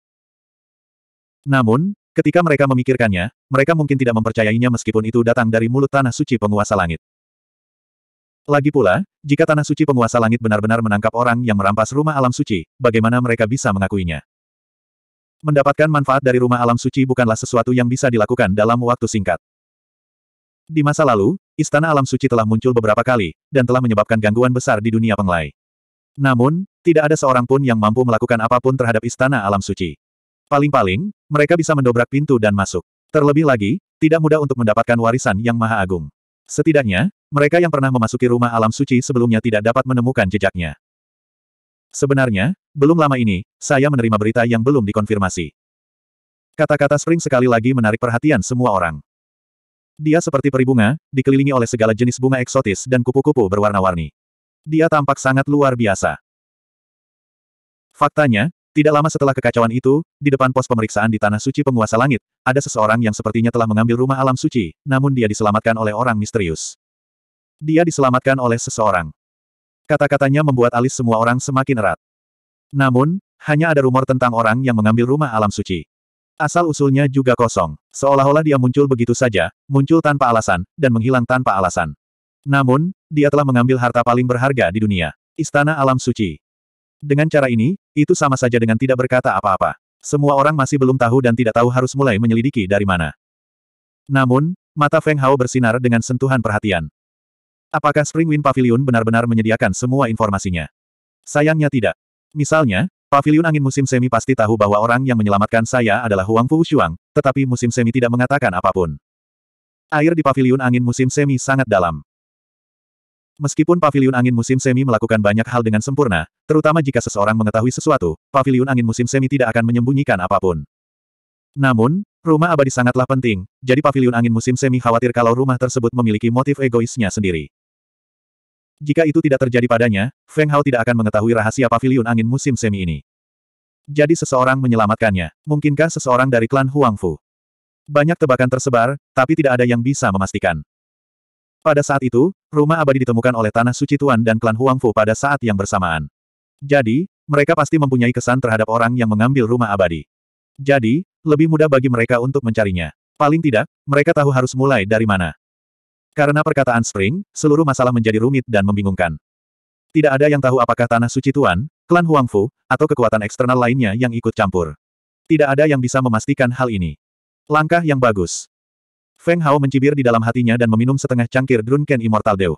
Speaker 1: Namun, ketika mereka memikirkannya, mereka mungkin tidak mempercayainya meskipun itu datang dari mulut tanah suci penguasa langit. Lagi pula, jika Tanah Suci Penguasa Langit benar-benar menangkap orang yang merampas rumah alam suci, bagaimana mereka bisa mengakuinya? Mendapatkan manfaat dari rumah alam suci bukanlah sesuatu yang bisa dilakukan dalam waktu singkat. Di masa lalu, Istana Alam Suci telah muncul beberapa kali, dan telah menyebabkan gangguan besar di dunia penglai. Namun, tidak ada seorang pun yang mampu melakukan apapun terhadap Istana Alam Suci. Paling-paling, mereka bisa mendobrak pintu dan masuk. Terlebih lagi, tidak mudah untuk mendapatkan warisan yang maha agung. Setidaknya, mereka yang pernah memasuki rumah alam suci sebelumnya tidak dapat menemukan jejaknya. Sebenarnya, belum lama ini, saya menerima berita yang belum dikonfirmasi. Kata-kata Spring sekali lagi menarik perhatian semua orang. Dia seperti peribunga, dikelilingi oleh segala jenis bunga eksotis dan kupu-kupu berwarna-warni. Dia tampak sangat luar biasa. Faktanya, tidak lama setelah kekacauan itu, di depan pos pemeriksaan di Tanah Suci Penguasa Langit, ada seseorang yang sepertinya telah mengambil rumah alam suci, namun dia diselamatkan oleh orang misterius. Dia diselamatkan oleh seseorang. Kata-katanya membuat alis semua orang semakin erat. Namun, hanya ada rumor tentang orang yang mengambil rumah alam suci. Asal-usulnya juga kosong. Seolah-olah dia muncul begitu saja, muncul tanpa alasan, dan menghilang tanpa alasan. Namun, dia telah mengambil harta paling berharga di dunia. Istana Alam Suci. Dengan cara ini, itu sama saja dengan tidak berkata apa-apa. Semua orang masih belum tahu dan tidak tahu harus mulai menyelidiki dari mana. Namun, mata Feng Hao bersinar dengan sentuhan perhatian. Apakah Spring Wind Pavilion benar-benar menyediakan semua informasinya? Sayangnya tidak. Misalnya, Pavilion Angin musim semi pasti tahu bahwa orang yang menyelamatkan saya adalah Huang Fu Shuang, tetapi musim semi tidak mengatakan apapun. Air di Pavilion Angin musim semi sangat dalam. Meskipun Pavilion angin musim semi melakukan banyak hal dengan sempurna, terutama jika seseorang mengetahui sesuatu, Pavilion angin musim semi tidak akan menyembunyikan apapun. Namun, rumah abadi sangatlah penting, jadi Pavilion angin musim semi khawatir kalau rumah tersebut memiliki motif egoisnya sendiri. Jika itu tidak terjadi padanya, Feng Hao tidak akan mengetahui rahasia Pavilion angin musim semi ini. Jadi seseorang menyelamatkannya. Mungkinkah seseorang dari klan Huangfu? Banyak tebakan tersebar, tapi tidak ada yang bisa memastikan. Pada saat itu, rumah abadi ditemukan oleh Tanah Suci Tuan dan klan Huangfu pada saat yang bersamaan. Jadi, mereka pasti mempunyai kesan terhadap orang yang mengambil rumah abadi. Jadi, lebih mudah bagi mereka untuk mencarinya. Paling tidak, mereka tahu harus mulai dari mana. Karena perkataan Spring, seluruh masalah menjadi rumit dan membingungkan. Tidak ada yang tahu apakah Tanah Suci Tuan, klan Huangfu, atau kekuatan eksternal lainnya yang ikut campur. Tidak ada yang bisa memastikan hal ini. Langkah yang bagus. Feng Hao mencibir di dalam hatinya dan meminum setengah cangkir Drunken Immortal Dew.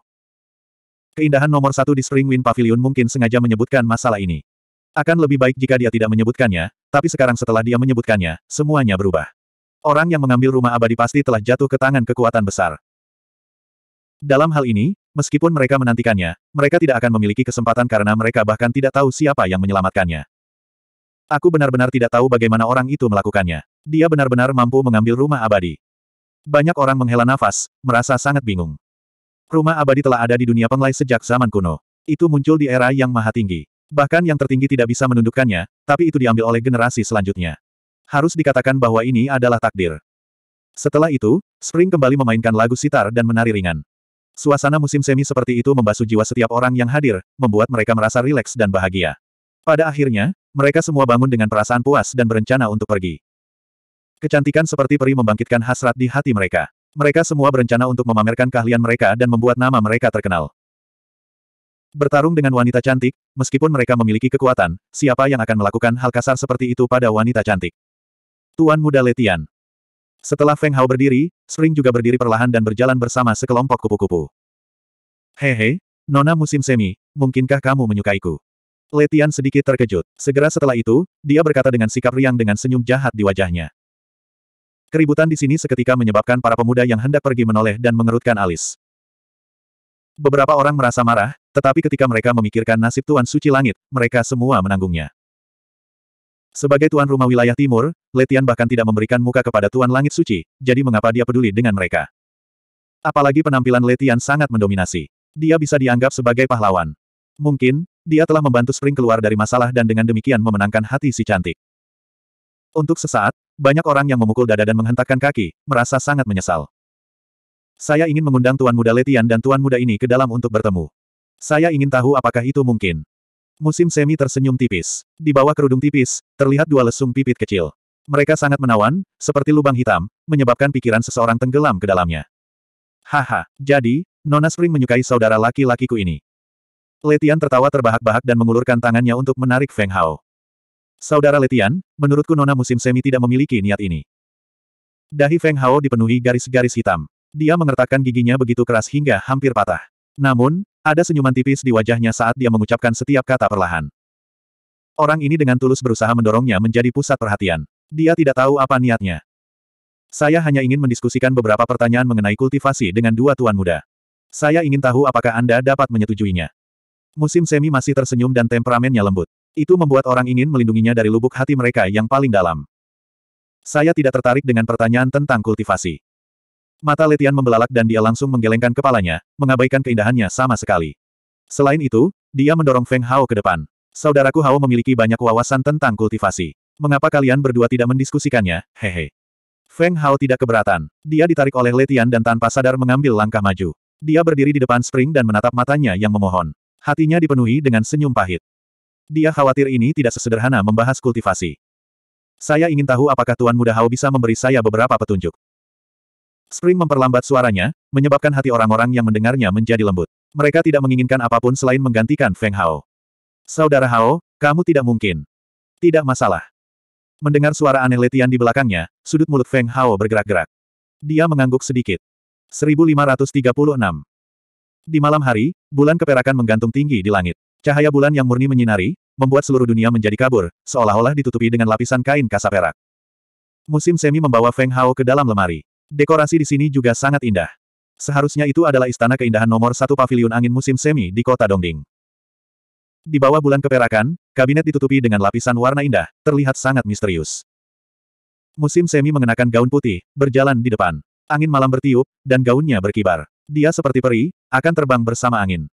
Speaker 1: Keindahan nomor satu di Spring Wind Pavilion mungkin sengaja menyebutkan masalah ini. Akan lebih baik jika dia tidak menyebutkannya, tapi sekarang setelah dia menyebutkannya, semuanya berubah. Orang yang mengambil rumah abadi pasti telah jatuh ke tangan kekuatan besar. Dalam hal ini, meskipun mereka menantikannya, mereka tidak akan memiliki kesempatan karena mereka bahkan tidak tahu siapa yang menyelamatkannya. Aku benar-benar tidak tahu bagaimana orang itu melakukannya. Dia benar-benar mampu mengambil rumah abadi. Banyak orang menghela nafas, merasa sangat bingung. Rumah abadi telah ada di dunia penglai sejak zaman kuno. Itu muncul di era yang maha tinggi. Bahkan yang tertinggi tidak bisa menundukkannya, tapi itu diambil oleh generasi selanjutnya. Harus dikatakan bahwa ini adalah takdir. Setelah itu, Spring kembali memainkan lagu sitar dan menari ringan. Suasana musim semi seperti itu membasuh jiwa setiap orang yang hadir, membuat mereka merasa rileks dan bahagia. Pada akhirnya, mereka semua bangun dengan perasaan puas dan berencana untuk pergi. Kecantikan seperti peri membangkitkan hasrat di hati mereka. Mereka semua berencana untuk memamerkan keahlian mereka dan membuat nama mereka terkenal. Bertarung dengan wanita cantik, meskipun mereka memiliki kekuatan, siapa yang akan melakukan hal kasar seperti itu pada wanita cantik? Tuan Muda Letian. Setelah Feng Hao berdiri, Spring juga berdiri perlahan dan berjalan bersama sekelompok kupu-kupu. Hehe, Nona musim semi, mungkinkah kamu menyukaiku? Letian sedikit terkejut. Segera setelah itu, dia berkata dengan sikap riang dengan senyum jahat di wajahnya. Keributan di sini seketika menyebabkan para pemuda yang hendak pergi menoleh dan mengerutkan alis. Beberapa orang merasa marah, tetapi ketika mereka memikirkan nasib Tuan Suci Langit, mereka semua menanggungnya. Sebagai tuan rumah wilayah timur, Letian bahkan tidak memberikan muka kepada Tuan Langit Suci, jadi mengapa dia peduli dengan mereka? Apalagi penampilan Letian sangat mendominasi. Dia bisa dianggap sebagai pahlawan. Mungkin, dia telah membantu Spring keluar dari masalah dan dengan demikian memenangkan hati si cantik. Untuk sesaat, banyak orang yang memukul dada dan menghentakkan kaki, merasa sangat menyesal. Saya ingin mengundang Tuan Muda Letian dan Tuan Muda ini ke dalam untuk bertemu. Saya ingin tahu apakah itu mungkin. Musim semi tersenyum tipis. Di bawah kerudung tipis, terlihat dua lesung pipit kecil. Mereka sangat menawan, seperti lubang hitam, menyebabkan pikiran seseorang tenggelam ke dalamnya. Haha, jadi, Nona Spring menyukai saudara laki-lakiku ini. Letian tertawa terbahak-bahak dan mengulurkan tangannya untuk menarik Feng Hao. Saudara Letian, menurutku nona musim semi tidak memiliki niat ini. Dahi Feng Hao dipenuhi garis-garis hitam. Dia mengertakkan giginya begitu keras hingga hampir patah. Namun, ada senyuman tipis di wajahnya saat dia mengucapkan setiap kata perlahan. Orang ini dengan tulus berusaha mendorongnya menjadi pusat perhatian. Dia tidak tahu apa niatnya. Saya hanya ingin mendiskusikan beberapa pertanyaan mengenai kultivasi dengan dua tuan muda. Saya ingin tahu apakah Anda dapat menyetujuinya. Musim semi masih tersenyum dan temperamennya lembut. Itu membuat orang ingin melindunginya dari lubuk hati mereka yang paling dalam. Saya tidak tertarik dengan pertanyaan tentang kultivasi. Mata Letian membelalak dan dia langsung menggelengkan kepalanya, mengabaikan keindahannya sama sekali. Selain itu, dia mendorong Feng Hao ke depan. Saudaraku Hao memiliki banyak wawasan tentang kultivasi. Mengapa kalian berdua tidak mendiskusikannya, hehe. Feng Hao tidak keberatan. Dia ditarik oleh Letian dan tanpa sadar mengambil langkah maju. Dia berdiri di depan spring dan menatap matanya yang memohon. Hatinya dipenuhi dengan senyum pahit. Dia khawatir ini tidak sesederhana membahas kultivasi. Saya ingin tahu apakah Tuan Muda Hao bisa memberi saya beberapa petunjuk. Spring memperlambat suaranya, menyebabkan hati orang-orang yang mendengarnya menjadi lembut. Mereka tidak menginginkan apapun selain menggantikan Feng Hao. Saudara Hao, kamu tidak mungkin. Tidak masalah. Mendengar suara aneh letian di belakangnya, sudut mulut Feng Hao bergerak-gerak. Dia mengangguk sedikit. 1536. Di malam hari, bulan keperakan menggantung tinggi di langit. Cahaya bulan yang murni menyinari, membuat seluruh dunia menjadi kabur, seolah-olah ditutupi dengan lapisan kain kasaperak. Musim semi membawa Feng Hao ke dalam lemari. Dekorasi di sini juga sangat indah. Seharusnya itu adalah istana keindahan nomor satu paviliun angin musim semi di kota Dongding. Di bawah bulan keperakan, kabinet ditutupi dengan lapisan warna indah, terlihat sangat misterius. Musim semi mengenakan gaun putih, berjalan di depan. Angin malam bertiup, dan gaunnya berkibar. Dia seperti peri, akan terbang bersama angin.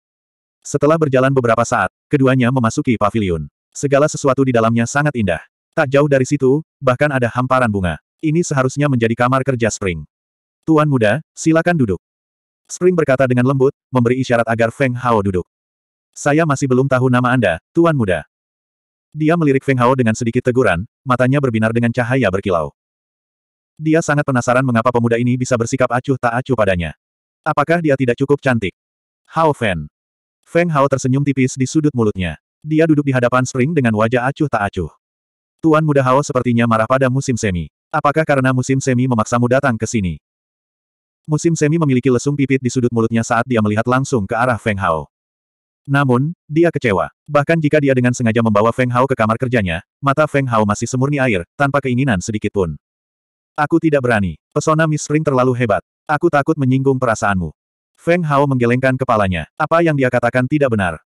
Speaker 1: Setelah berjalan beberapa saat, keduanya memasuki pavilion. Segala sesuatu di dalamnya sangat indah. Tak jauh dari situ, bahkan ada hamparan bunga. Ini seharusnya menjadi kamar kerja Spring. Tuan muda, silakan duduk. Spring berkata dengan lembut, memberi isyarat agar Feng Hao duduk. Saya masih belum tahu nama Anda, Tuan muda. Dia melirik Feng Hao dengan sedikit teguran, matanya berbinar dengan cahaya berkilau. Dia sangat penasaran mengapa pemuda ini bisa bersikap acuh tak acuh padanya. Apakah dia tidak cukup cantik? Hao Fen, Feng Hao tersenyum tipis di sudut mulutnya. Dia duduk di hadapan Spring dengan wajah acuh tak acuh. Tuan muda Hao sepertinya marah pada musim semi. Apakah karena musim semi memaksamu datang ke sini? Musim semi memiliki lesung pipit di sudut mulutnya saat dia melihat langsung ke arah Feng Hao. Namun, dia kecewa. Bahkan jika dia dengan sengaja membawa Feng Hao ke kamar kerjanya, mata Feng Hao masih semurni air, tanpa keinginan sedikit pun. Aku tidak berani. Pesona Miss Spring terlalu hebat. Aku takut menyinggung perasaanmu. Feng Hao menggelengkan kepalanya. Apa yang dia katakan tidak benar.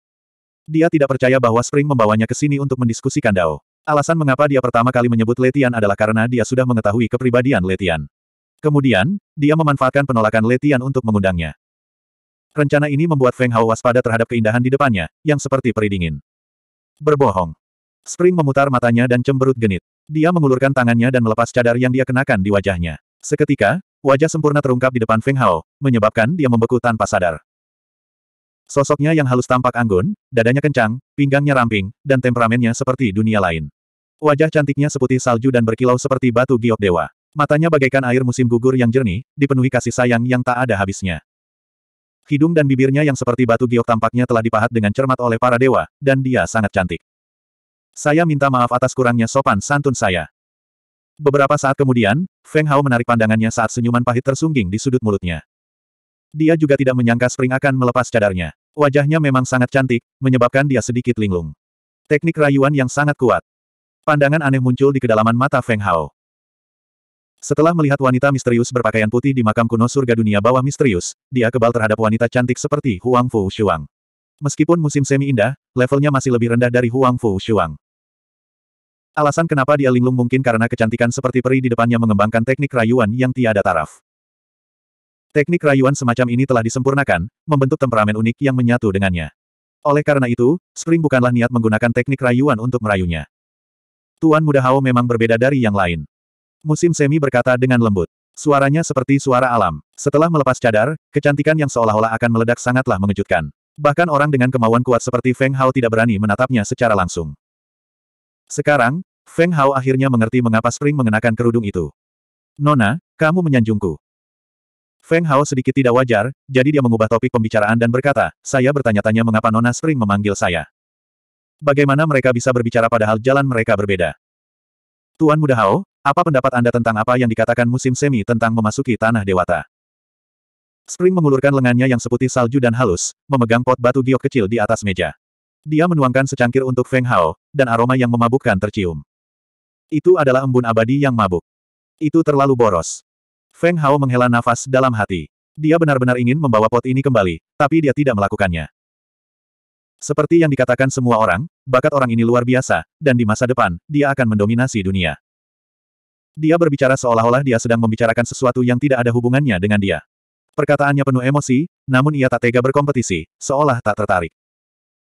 Speaker 1: Dia tidak percaya bahwa Spring membawanya ke sini untuk mendiskusikan Dao. Alasan mengapa dia pertama kali menyebut Letian adalah karena dia sudah mengetahui kepribadian Letian. Kemudian, dia memanfaatkan penolakan Letian untuk mengundangnya. Rencana ini membuat Feng Hao waspada terhadap keindahan di depannya, yang seperti peri dingin. Berbohong. Spring memutar matanya dan cemberut genit. Dia mengulurkan tangannya dan melepas cadar yang dia kenakan di wajahnya. Seketika, Wajah sempurna terungkap di depan Feng Hao, menyebabkan dia membeku tanpa sadar. Sosoknya yang halus tampak anggun, dadanya kencang, pinggangnya ramping, dan temperamennya seperti dunia lain. Wajah cantiknya seputih salju dan berkilau seperti batu giok dewa. Matanya bagaikan air musim gugur yang jernih, dipenuhi kasih sayang yang tak ada habisnya. Hidung dan bibirnya yang seperti batu giok tampaknya telah dipahat dengan cermat oleh para dewa, dan dia sangat cantik. Saya minta maaf atas kurangnya sopan santun saya. Beberapa saat kemudian, Feng Hao menarik pandangannya saat senyuman pahit tersungging di sudut mulutnya. Dia juga tidak menyangka Spring akan melepas cadarnya. Wajahnya memang sangat cantik, menyebabkan dia sedikit linglung. Teknik rayuan yang sangat kuat. Pandangan aneh muncul di kedalaman mata Feng Hao. Setelah melihat wanita misterius berpakaian putih di makam kuno surga dunia bawah misterius, dia kebal terhadap wanita cantik seperti Huang Fu Shuang. Meskipun musim semi indah, levelnya masih lebih rendah dari Huang Fu Shuang. Alasan kenapa dia linglung mungkin karena kecantikan seperti peri di depannya mengembangkan teknik rayuan yang tiada taraf. Teknik rayuan semacam ini telah disempurnakan, membentuk temperamen unik yang menyatu dengannya. Oleh karena itu, Spring bukanlah niat menggunakan teknik rayuan untuk merayunya. Tuan Muda Hao memang berbeda dari yang lain. Musim Semi berkata dengan lembut. Suaranya seperti suara alam. Setelah melepas cadar, kecantikan yang seolah-olah akan meledak sangatlah mengejutkan. Bahkan orang dengan kemauan kuat seperti Feng Hao tidak berani menatapnya secara langsung. Sekarang, Feng Hao akhirnya mengerti mengapa Spring mengenakan kerudung itu. Nona, kamu menyanjungku. Feng Hao sedikit tidak wajar, jadi dia mengubah topik pembicaraan dan berkata, saya bertanya-tanya mengapa Nona Spring memanggil saya. Bagaimana mereka bisa berbicara padahal jalan mereka berbeda? Tuan Muda Hao, apa pendapat Anda tentang apa yang dikatakan musim semi tentang memasuki tanah dewata? Spring mengulurkan lengannya yang seputih salju dan halus, memegang pot batu giok kecil di atas meja. Dia menuangkan secangkir untuk Feng Hao, dan aroma yang memabukkan tercium. Itu adalah embun abadi yang mabuk. Itu terlalu boros. Feng Hao menghela nafas dalam hati. Dia benar-benar ingin membawa pot ini kembali, tapi dia tidak melakukannya. Seperti yang dikatakan semua orang, bakat orang ini luar biasa, dan di masa depan, dia akan mendominasi dunia. Dia berbicara seolah-olah dia sedang membicarakan sesuatu yang tidak ada hubungannya dengan dia. Perkataannya penuh emosi, namun ia tak tega berkompetisi, seolah tak tertarik.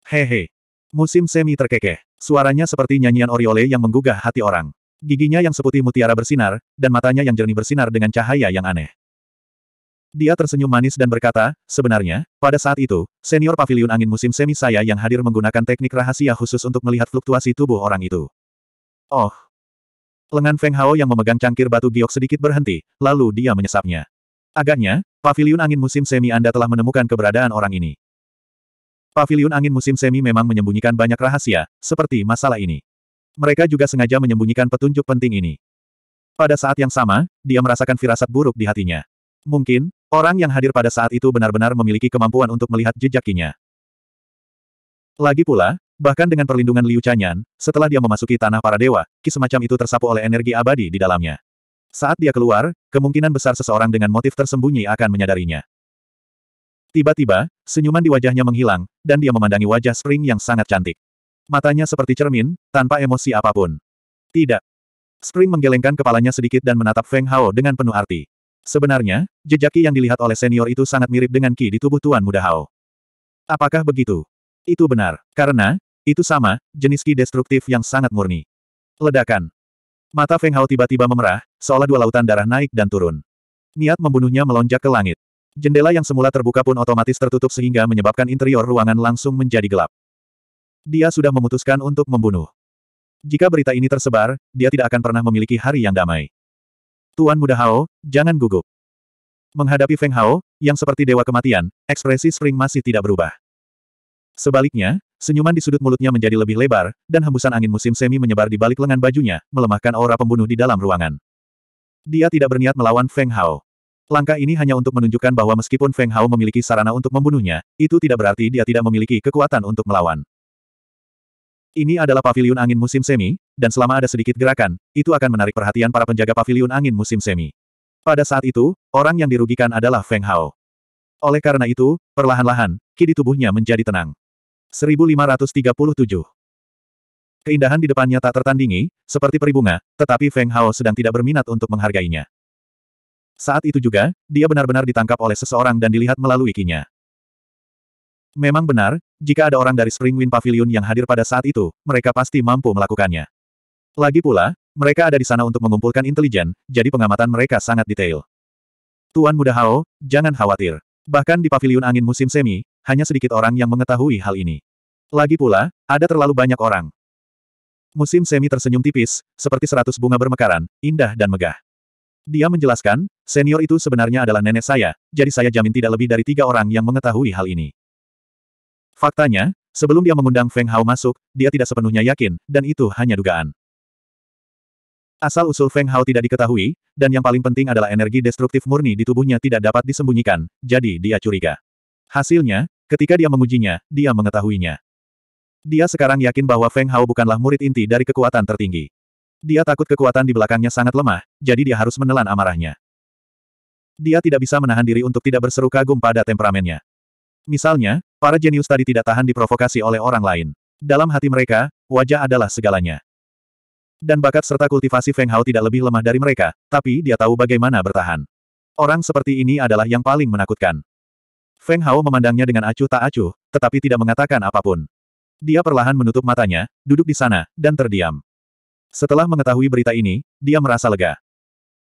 Speaker 1: Hehe. Musim semi terkekeh. Suaranya seperti nyanyian Oriole yang menggugah hati orang. Giginya yang seputih mutiara bersinar, dan matanya yang jernih bersinar dengan cahaya yang aneh. Dia tersenyum manis dan berkata, sebenarnya, pada saat itu, senior pavilion angin musim semi saya yang hadir menggunakan teknik rahasia khusus untuk melihat fluktuasi tubuh orang itu. Oh. Lengan Feng Hao yang memegang cangkir batu giok sedikit berhenti, lalu dia menyesapnya. Agaknya, pavilion angin musim semi Anda telah menemukan keberadaan orang ini. Pavilion angin musim semi memang menyembunyikan banyak rahasia, seperti masalah ini. Mereka juga sengaja menyembunyikan petunjuk penting ini. Pada saat yang sama, dia merasakan firasat buruk di hatinya. Mungkin, orang yang hadir pada saat itu benar-benar memiliki kemampuan untuk melihat jejakinya. Lagi pula, bahkan dengan perlindungan Liu Chanyan, setelah dia memasuki tanah para dewa, ki semacam itu tersapu oleh energi abadi di dalamnya. Saat dia keluar, kemungkinan besar seseorang dengan motif tersembunyi akan menyadarinya. Tiba-tiba, senyuman di wajahnya menghilang, dan dia memandangi wajah Spring yang sangat cantik. Matanya seperti cermin, tanpa emosi apapun. Tidak. Spring menggelengkan kepalanya sedikit dan menatap Feng Hao dengan penuh arti. Sebenarnya, jejaki yang dilihat oleh senior itu sangat mirip dengan Ki di tubuh Tuan Muda Hao. Apakah begitu? Itu benar, karena, itu sama, jenis Ki destruktif yang sangat murni. Ledakan. Mata Feng Hao tiba-tiba memerah, seolah dua lautan darah naik dan turun. Niat membunuhnya melonjak ke langit. Jendela yang semula terbuka pun otomatis tertutup sehingga menyebabkan interior ruangan langsung menjadi gelap. Dia sudah memutuskan untuk membunuh. Jika berita ini tersebar, dia tidak akan pernah memiliki hari yang damai. Tuan Muda Hao, jangan gugup. Menghadapi Feng Hao, yang seperti dewa kematian, ekspresi Spring masih tidak berubah. Sebaliknya, senyuman di sudut mulutnya menjadi lebih lebar, dan hembusan angin musim semi menyebar di balik lengan bajunya, melemahkan aura pembunuh di dalam ruangan. Dia tidak berniat melawan Feng Hao. Langkah ini hanya untuk menunjukkan bahwa meskipun Feng Hao memiliki sarana untuk membunuhnya, itu tidak berarti dia tidak memiliki kekuatan untuk melawan. Ini adalah paviliun angin musim semi, dan selama ada sedikit gerakan, itu akan menarik perhatian para penjaga paviliun angin musim semi. Pada saat itu, orang yang dirugikan adalah Feng Hao. Oleh karena itu, perlahan-lahan, ki di tubuhnya menjadi tenang. 1537 Keindahan di depannya tak tertandingi, seperti peribunga, tetapi Feng Hao sedang tidak berminat untuk menghargainya. Saat itu juga, dia benar-benar ditangkap oleh seseorang dan dilihat melalui kinya. Memang benar, jika ada orang dari Springwind Pavilion yang hadir pada saat itu, mereka pasti mampu melakukannya. Lagi pula, mereka ada di sana untuk mengumpulkan intelijen, jadi pengamatan mereka sangat detail. Tuan Muda Hao, jangan khawatir. Bahkan di Pavilion Angin Musim Semi, hanya sedikit orang yang mengetahui hal ini. Lagi pula, ada terlalu banyak orang. Musim semi tersenyum tipis, seperti seratus bunga bermekaran, indah dan megah. Dia menjelaskan, senior itu sebenarnya adalah nenek saya, jadi saya jamin tidak lebih dari tiga orang yang mengetahui hal ini. Faktanya, sebelum dia mengundang Feng Hao masuk, dia tidak sepenuhnya yakin, dan itu hanya dugaan. Asal-usul Feng Hao tidak diketahui, dan yang paling penting adalah energi destruktif murni di tubuhnya tidak dapat disembunyikan, jadi dia curiga. Hasilnya, ketika dia mengujinya, dia mengetahuinya. Dia sekarang yakin bahwa Feng Hao bukanlah murid inti dari kekuatan tertinggi. Dia takut kekuatan di belakangnya sangat lemah, jadi dia harus menelan amarahnya. Dia tidak bisa menahan diri untuk tidak berseru kagum pada temperamennya. Misalnya, para jenius tadi tidak tahan diprovokasi oleh orang lain. Dalam hati mereka, wajah adalah segalanya. Dan bakat serta kultivasi Feng Hao tidak lebih lemah dari mereka, tapi dia tahu bagaimana bertahan. Orang seperti ini adalah yang paling menakutkan. Feng Hao memandangnya dengan acuh tak acuh, tetapi tidak mengatakan apapun. Dia perlahan menutup matanya, duduk di sana, dan terdiam. Setelah mengetahui berita ini, dia merasa lega.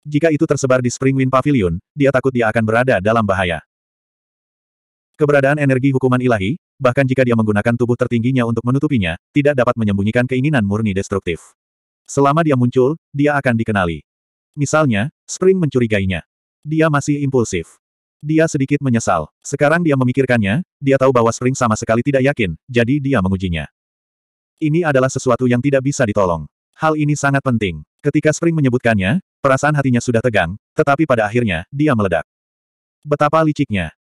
Speaker 1: Jika itu tersebar di Spring Wind Pavilion, dia takut dia akan berada dalam bahaya. Keberadaan energi hukuman ilahi, bahkan jika dia menggunakan tubuh tertingginya untuk menutupinya, tidak dapat menyembunyikan keinginan murni destruktif. Selama dia muncul, dia akan dikenali. Misalnya, Spring mencurigainya. Dia masih impulsif. Dia sedikit menyesal. Sekarang dia memikirkannya, dia tahu bahwa Spring sama sekali tidak yakin, jadi dia mengujinya. Ini adalah sesuatu yang tidak bisa ditolong. Hal ini sangat penting. Ketika Spring menyebutkannya, perasaan hatinya sudah tegang, tetapi pada akhirnya, dia meledak. Betapa liciknya.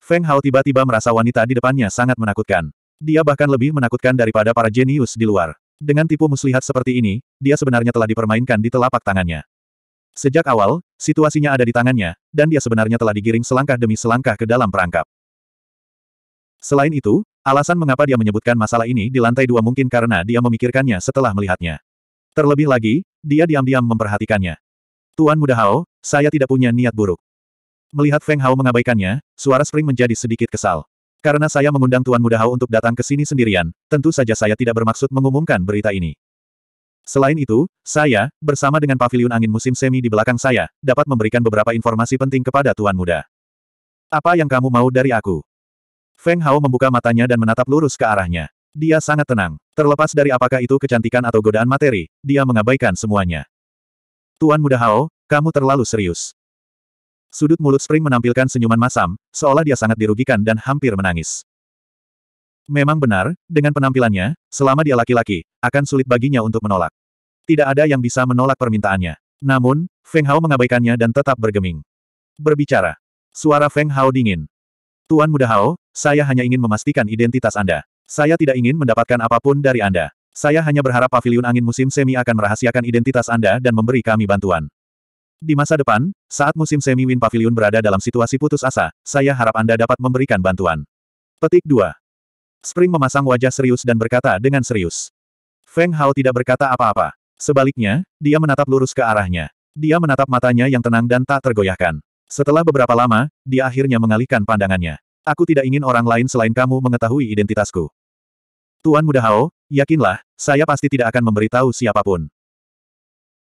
Speaker 1: Feng Hao tiba-tiba merasa wanita di depannya sangat menakutkan. Dia bahkan lebih menakutkan daripada para jenius di luar. Dengan tipu muslihat seperti ini, dia sebenarnya telah dipermainkan di telapak tangannya. Sejak awal, situasinya ada di tangannya, dan dia sebenarnya telah digiring selangkah demi selangkah ke dalam perangkap. Selain itu, alasan mengapa dia menyebutkan masalah ini di lantai dua mungkin karena dia memikirkannya setelah melihatnya. Terlebih lagi, dia diam-diam memperhatikannya. Tuan Muda Hao, saya tidak punya niat buruk. Melihat Feng Hao mengabaikannya, suara Spring menjadi sedikit kesal. Karena saya mengundang Tuan Muda Hao untuk datang ke sini sendirian, tentu saja saya tidak bermaksud mengumumkan berita ini. Selain itu, saya, bersama dengan Paviliun angin musim semi di belakang saya, dapat memberikan beberapa informasi penting kepada Tuan Muda. Apa yang kamu mau dari aku? Feng Hao membuka matanya dan menatap lurus ke arahnya. Dia sangat tenang. Terlepas dari apakah itu kecantikan atau godaan materi, dia mengabaikan semuanya. Tuan Muda Hao, kamu terlalu serius. Sudut mulut Spring menampilkan senyuman masam, seolah dia sangat dirugikan dan hampir menangis. Memang benar, dengan penampilannya, selama dia laki-laki, akan sulit baginya untuk menolak. Tidak ada yang bisa menolak permintaannya. Namun, Feng Hao mengabaikannya dan tetap bergeming. Berbicara. Suara Feng Hao dingin. Tuan Muda Hao, saya hanya ingin memastikan identitas Anda. Saya tidak ingin mendapatkan apapun dari Anda. Saya hanya berharap pavilion angin musim semi akan merahasiakan identitas Anda dan memberi kami bantuan. Di masa depan, saat musim semi Win Pavilion berada dalam situasi putus asa, saya harap Anda dapat memberikan bantuan. Petik 2. Spring memasang wajah serius dan berkata dengan serius. Feng Hao tidak berkata apa-apa. Sebaliknya, dia menatap lurus ke arahnya. Dia menatap matanya yang tenang dan tak tergoyahkan. Setelah beberapa lama, dia akhirnya mengalihkan pandangannya. Aku tidak ingin orang lain selain kamu mengetahui identitasku. Tuan Muda Hao, yakinlah, saya pasti tidak akan memberitahu siapapun.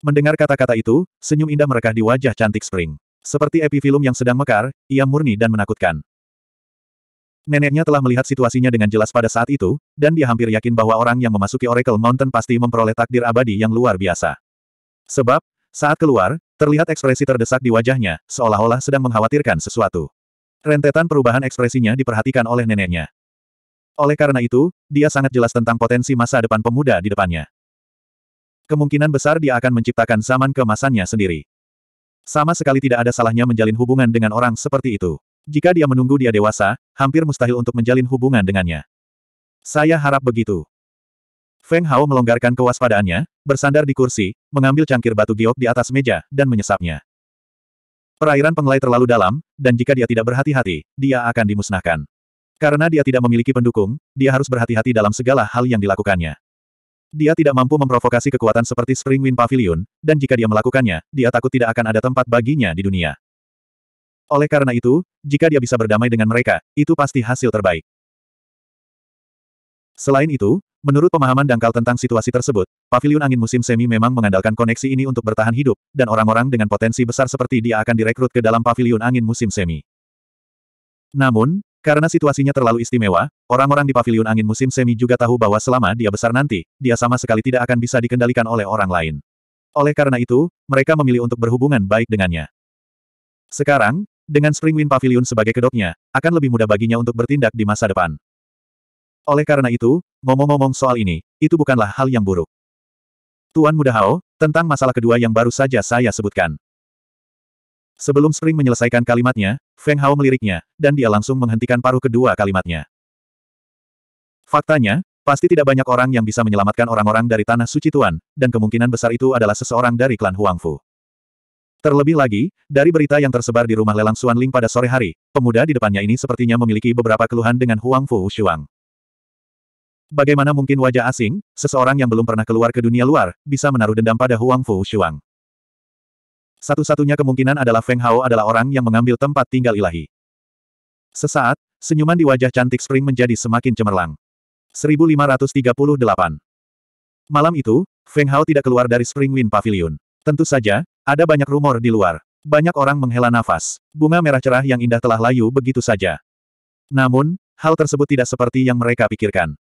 Speaker 1: Mendengar kata-kata itu, senyum indah merekah di wajah cantik Spring. Seperti epifilum yang sedang mekar, ia murni dan menakutkan. Neneknya telah melihat situasinya dengan jelas pada saat itu, dan dia hampir yakin bahwa orang yang memasuki Oracle Mountain pasti memperoleh takdir abadi yang luar biasa. Sebab, saat keluar, terlihat ekspresi terdesak di wajahnya, seolah-olah sedang mengkhawatirkan sesuatu. Rentetan perubahan ekspresinya diperhatikan oleh neneknya. Oleh karena itu, dia sangat jelas tentang potensi masa depan pemuda di depannya. Kemungkinan besar dia akan menciptakan zaman kemasannya sendiri. Sama sekali tidak ada salahnya menjalin hubungan dengan orang seperti itu. Jika dia menunggu dia dewasa, hampir mustahil untuk menjalin hubungan dengannya. Saya harap begitu. Feng Hao melonggarkan kewaspadaannya, bersandar di kursi, mengambil cangkir batu giok di atas meja, dan menyesapnya. Perairan pengelai terlalu dalam, dan jika dia tidak berhati-hati, dia akan dimusnahkan. Karena dia tidak memiliki pendukung, dia harus berhati-hati dalam segala hal yang dilakukannya. Dia tidak mampu memprovokasi kekuatan seperti Spring Wind Pavilion, dan jika dia melakukannya, dia takut tidak akan ada tempat baginya di dunia. Oleh karena itu, jika dia bisa berdamai dengan mereka, itu pasti hasil terbaik. Selain itu, Menurut pemahaman dangkal tentang situasi tersebut, paviliun angin musim semi memang mengandalkan koneksi ini untuk bertahan hidup, dan orang-orang dengan potensi besar seperti dia akan direkrut ke dalam paviliun angin musim semi. Namun, karena situasinya terlalu istimewa, orang-orang di paviliun angin musim semi juga tahu bahwa selama dia besar nanti, dia sama sekali tidak akan bisa dikendalikan oleh orang lain. Oleh karena itu, mereka memilih untuk berhubungan baik dengannya. Sekarang, dengan Springwind Pavilion sebagai kedoknya, akan lebih mudah baginya untuk bertindak di masa depan. Oleh karena itu, ngomong-ngomong soal ini, itu bukanlah hal yang buruk. Tuan Muda Hao, tentang masalah kedua yang baru saja saya sebutkan. Sebelum Spring menyelesaikan kalimatnya, Feng Hao meliriknya, dan dia langsung menghentikan paruh kedua kalimatnya. Faktanya, pasti tidak banyak orang yang bisa menyelamatkan orang-orang dari Tanah Suci Tuan, dan kemungkinan besar itu adalah seseorang dari klan Huangfu. Terlebih lagi, dari berita yang tersebar di rumah lelang Suan Ling pada sore hari, pemuda di depannya ini sepertinya memiliki beberapa keluhan dengan Huangfu Shuang. Bagaimana mungkin wajah asing, seseorang yang belum pernah keluar ke dunia luar, bisa menaruh dendam pada Huang Fu Shuang? Satu-satunya kemungkinan adalah Feng Hao adalah orang yang mengambil tempat tinggal ilahi. Sesaat, senyuman di wajah cantik Spring menjadi semakin cemerlang. 1538 Malam itu, Feng Hao tidak keluar dari Spring Wind Pavilion. Tentu saja, ada banyak rumor di luar. Banyak orang menghela nafas. Bunga merah cerah yang indah telah layu begitu saja. Namun, hal tersebut tidak seperti yang mereka pikirkan.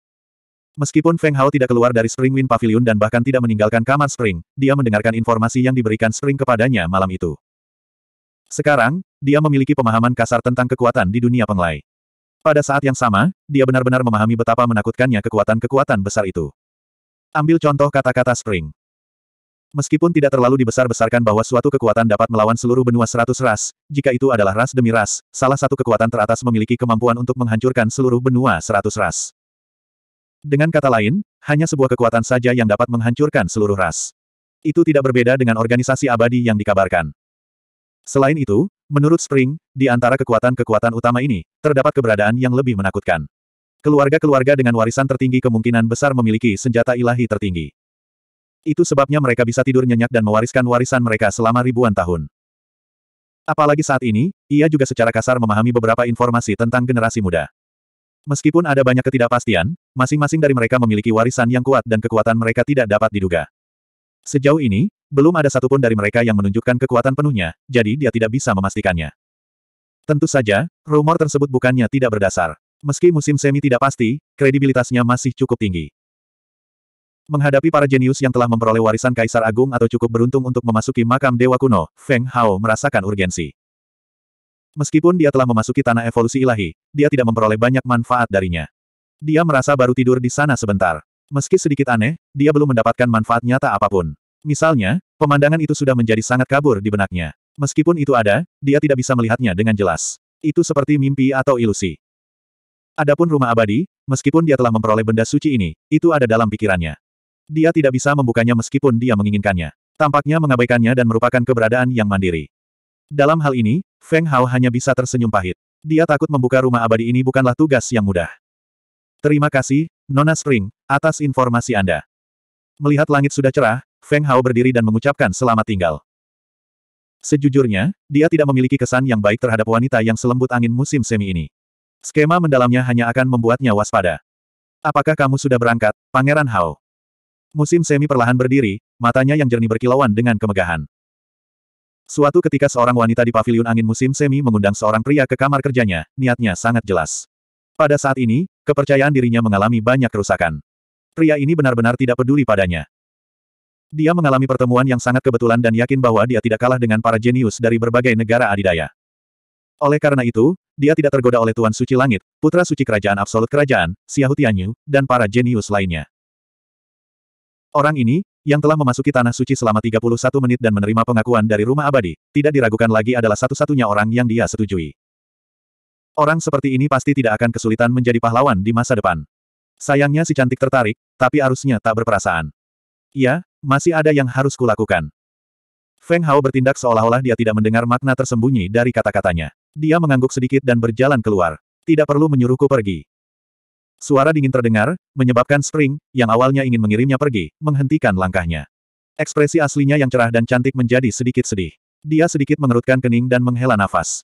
Speaker 1: Meskipun Feng Hao tidak keluar dari Spring Wind Pavilion dan bahkan tidak meninggalkan kamar Spring, dia mendengarkan informasi yang diberikan Spring kepadanya malam itu. Sekarang, dia memiliki pemahaman kasar tentang kekuatan di dunia penglai. Pada saat yang sama, dia benar-benar memahami betapa menakutkannya kekuatan-kekuatan besar itu. Ambil contoh kata-kata Spring. Meskipun tidak terlalu dibesar-besarkan bahwa suatu kekuatan dapat melawan seluruh benua seratus ras, jika itu adalah ras demi ras, salah satu kekuatan teratas memiliki kemampuan untuk menghancurkan seluruh benua seratus ras. Dengan kata lain, hanya sebuah kekuatan saja yang dapat menghancurkan seluruh ras. Itu tidak berbeda dengan organisasi abadi yang dikabarkan. Selain itu, menurut Spring, di antara kekuatan-kekuatan utama ini, terdapat keberadaan yang lebih menakutkan. Keluarga-keluarga dengan warisan tertinggi kemungkinan besar memiliki senjata ilahi tertinggi. Itu sebabnya mereka bisa tidur nyenyak dan mewariskan warisan mereka selama ribuan tahun. Apalagi saat ini, ia juga secara kasar memahami beberapa informasi tentang generasi muda. Meskipun ada banyak ketidakpastian, masing-masing dari mereka memiliki warisan yang kuat dan kekuatan mereka tidak dapat diduga. Sejauh ini, belum ada satupun dari mereka yang menunjukkan kekuatan penuhnya, jadi dia tidak bisa memastikannya. Tentu saja, rumor tersebut bukannya tidak berdasar. Meski musim semi tidak pasti, kredibilitasnya masih cukup tinggi. Menghadapi para jenius yang telah memperoleh warisan Kaisar Agung atau cukup beruntung untuk memasuki makam Dewa Kuno, Feng Hao merasakan urgensi. Meskipun dia telah memasuki tanah evolusi ilahi, dia tidak memperoleh banyak manfaat darinya. Dia merasa baru tidur di sana sebentar. Meski sedikit aneh, dia belum mendapatkan manfaat nyata apapun. Misalnya, pemandangan itu sudah menjadi sangat kabur di benaknya. Meskipun itu ada, dia tidak bisa melihatnya dengan jelas. Itu seperti mimpi atau ilusi. Adapun rumah abadi, meskipun dia telah memperoleh benda suci ini, itu ada dalam pikirannya. Dia tidak bisa membukanya meskipun dia menginginkannya. Tampaknya mengabaikannya dan merupakan keberadaan yang mandiri. Dalam hal ini, Feng Hao hanya bisa tersenyum pahit. Dia takut membuka rumah abadi ini bukanlah tugas yang mudah. Terima kasih, Nona Spring, atas informasi Anda. Melihat langit sudah cerah, Feng Hao berdiri dan mengucapkan selamat tinggal. Sejujurnya, dia tidak memiliki kesan yang baik terhadap wanita yang selembut angin musim semi ini. Skema mendalamnya hanya akan membuatnya waspada. Apakah kamu sudah berangkat, Pangeran Hao? Musim semi perlahan berdiri, matanya yang jernih berkilauan dengan kemegahan. Suatu ketika seorang wanita di pavilion angin musim semi mengundang seorang pria ke kamar kerjanya, niatnya sangat jelas. Pada saat ini, kepercayaan dirinya mengalami banyak kerusakan. Pria ini benar-benar tidak peduli padanya. Dia mengalami pertemuan yang sangat kebetulan dan yakin bahwa dia tidak kalah dengan para jenius dari berbagai negara adidaya. Oleh karena itu, dia tidak tergoda oleh Tuan Suci Langit, putra suci kerajaan absolut kerajaan, Siahutianyu, dan para jenius lainnya. Orang ini, yang telah memasuki tanah suci selama 31 menit dan menerima pengakuan dari rumah abadi, tidak diragukan lagi adalah satu-satunya orang yang dia setujui. Orang seperti ini pasti tidak akan kesulitan menjadi pahlawan di masa depan. Sayangnya si cantik tertarik, tapi arusnya tak berperasaan. Iya, masih ada yang harus kulakukan. Feng Hao bertindak seolah-olah dia tidak mendengar makna tersembunyi dari kata-katanya. Dia mengangguk sedikit dan berjalan keluar. Tidak perlu menyuruhku pergi. Suara dingin terdengar, menyebabkan Spring, yang awalnya ingin mengirimnya pergi, menghentikan langkahnya. Ekspresi aslinya yang cerah dan cantik menjadi sedikit sedih. Dia sedikit mengerutkan kening dan menghela nafas.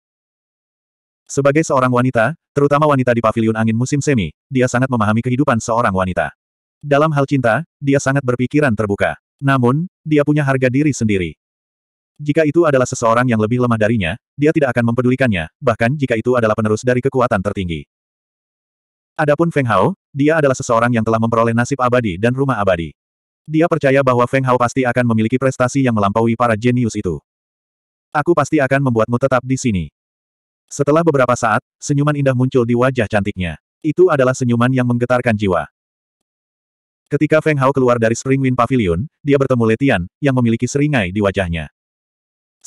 Speaker 1: Sebagai seorang wanita, terutama wanita di paviliun angin musim semi, dia sangat memahami kehidupan seorang wanita. Dalam hal cinta, dia sangat berpikiran terbuka. Namun, dia punya harga diri sendiri. Jika itu adalah seseorang yang lebih lemah darinya, dia tidak akan mempedulikannya, bahkan jika itu adalah penerus dari kekuatan tertinggi. Adapun Feng Hao, dia adalah seseorang yang telah memperoleh nasib abadi dan rumah abadi. Dia percaya bahwa Feng Hao pasti akan memiliki prestasi yang melampaui para jenius itu. Aku pasti akan membuatmu tetap di sini. Setelah beberapa saat, senyuman indah muncul di wajah cantiknya. Itu adalah senyuman yang menggetarkan jiwa. Ketika Feng Hao keluar dari Spring Wind Pavilion, dia bertemu Letian, yang memiliki seringai di wajahnya.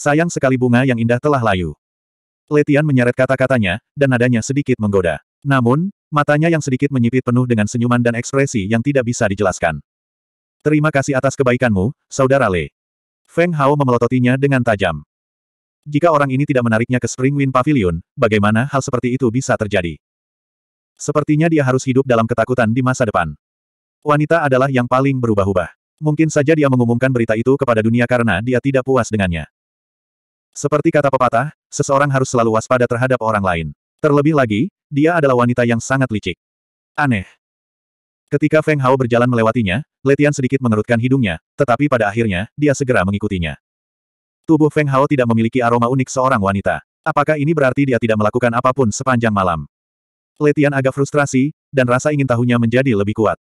Speaker 1: Sayang sekali bunga yang indah telah layu. Letian menyeret kata-katanya, dan nadanya sedikit menggoda. Namun, Matanya yang sedikit menyipit penuh dengan senyuman dan ekspresi yang tidak bisa dijelaskan. Terima kasih atas kebaikanmu, Saudara Le. Feng Hao memelototinya dengan tajam. Jika orang ini tidak menariknya ke Spring Wind Pavilion, bagaimana hal seperti itu bisa terjadi? Sepertinya dia harus hidup dalam ketakutan di masa depan. Wanita adalah yang paling berubah-ubah. Mungkin saja dia mengumumkan berita itu kepada dunia karena dia tidak puas dengannya. Seperti kata pepatah, seseorang harus selalu waspada terhadap orang lain. Terlebih lagi, dia adalah wanita yang sangat licik. Aneh. Ketika Feng Hao berjalan melewatinya, Letian sedikit mengerutkan hidungnya, tetapi pada akhirnya, dia segera mengikutinya. Tubuh Feng Hao tidak memiliki aroma unik seorang wanita. Apakah ini berarti dia tidak melakukan apapun sepanjang malam? Letian agak frustrasi, dan rasa ingin tahunya menjadi lebih kuat.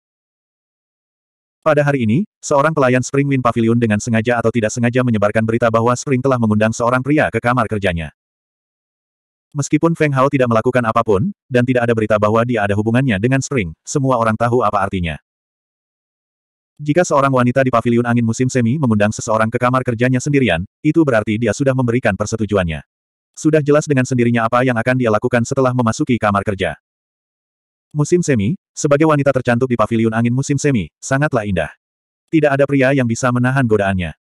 Speaker 1: Pada hari ini, seorang pelayan Spring Wind Pavilion dengan sengaja atau tidak sengaja menyebarkan berita bahwa Spring telah mengundang seorang pria ke kamar kerjanya. Meskipun Feng Hao tidak melakukan apapun, dan tidak ada berita bahwa dia ada hubungannya dengan Spring, semua orang tahu apa artinya. Jika seorang wanita di paviliun angin musim semi mengundang seseorang ke kamar kerjanya sendirian, itu berarti dia sudah memberikan persetujuannya. Sudah jelas dengan sendirinya apa yang akan dia lakukan setelah memasuki kamar kerja. Musim semi, sebagai wanita tercantik di paviliun angin musim semi, sangatlah indah. Tidak ada pria yang bisa menahan godaannya.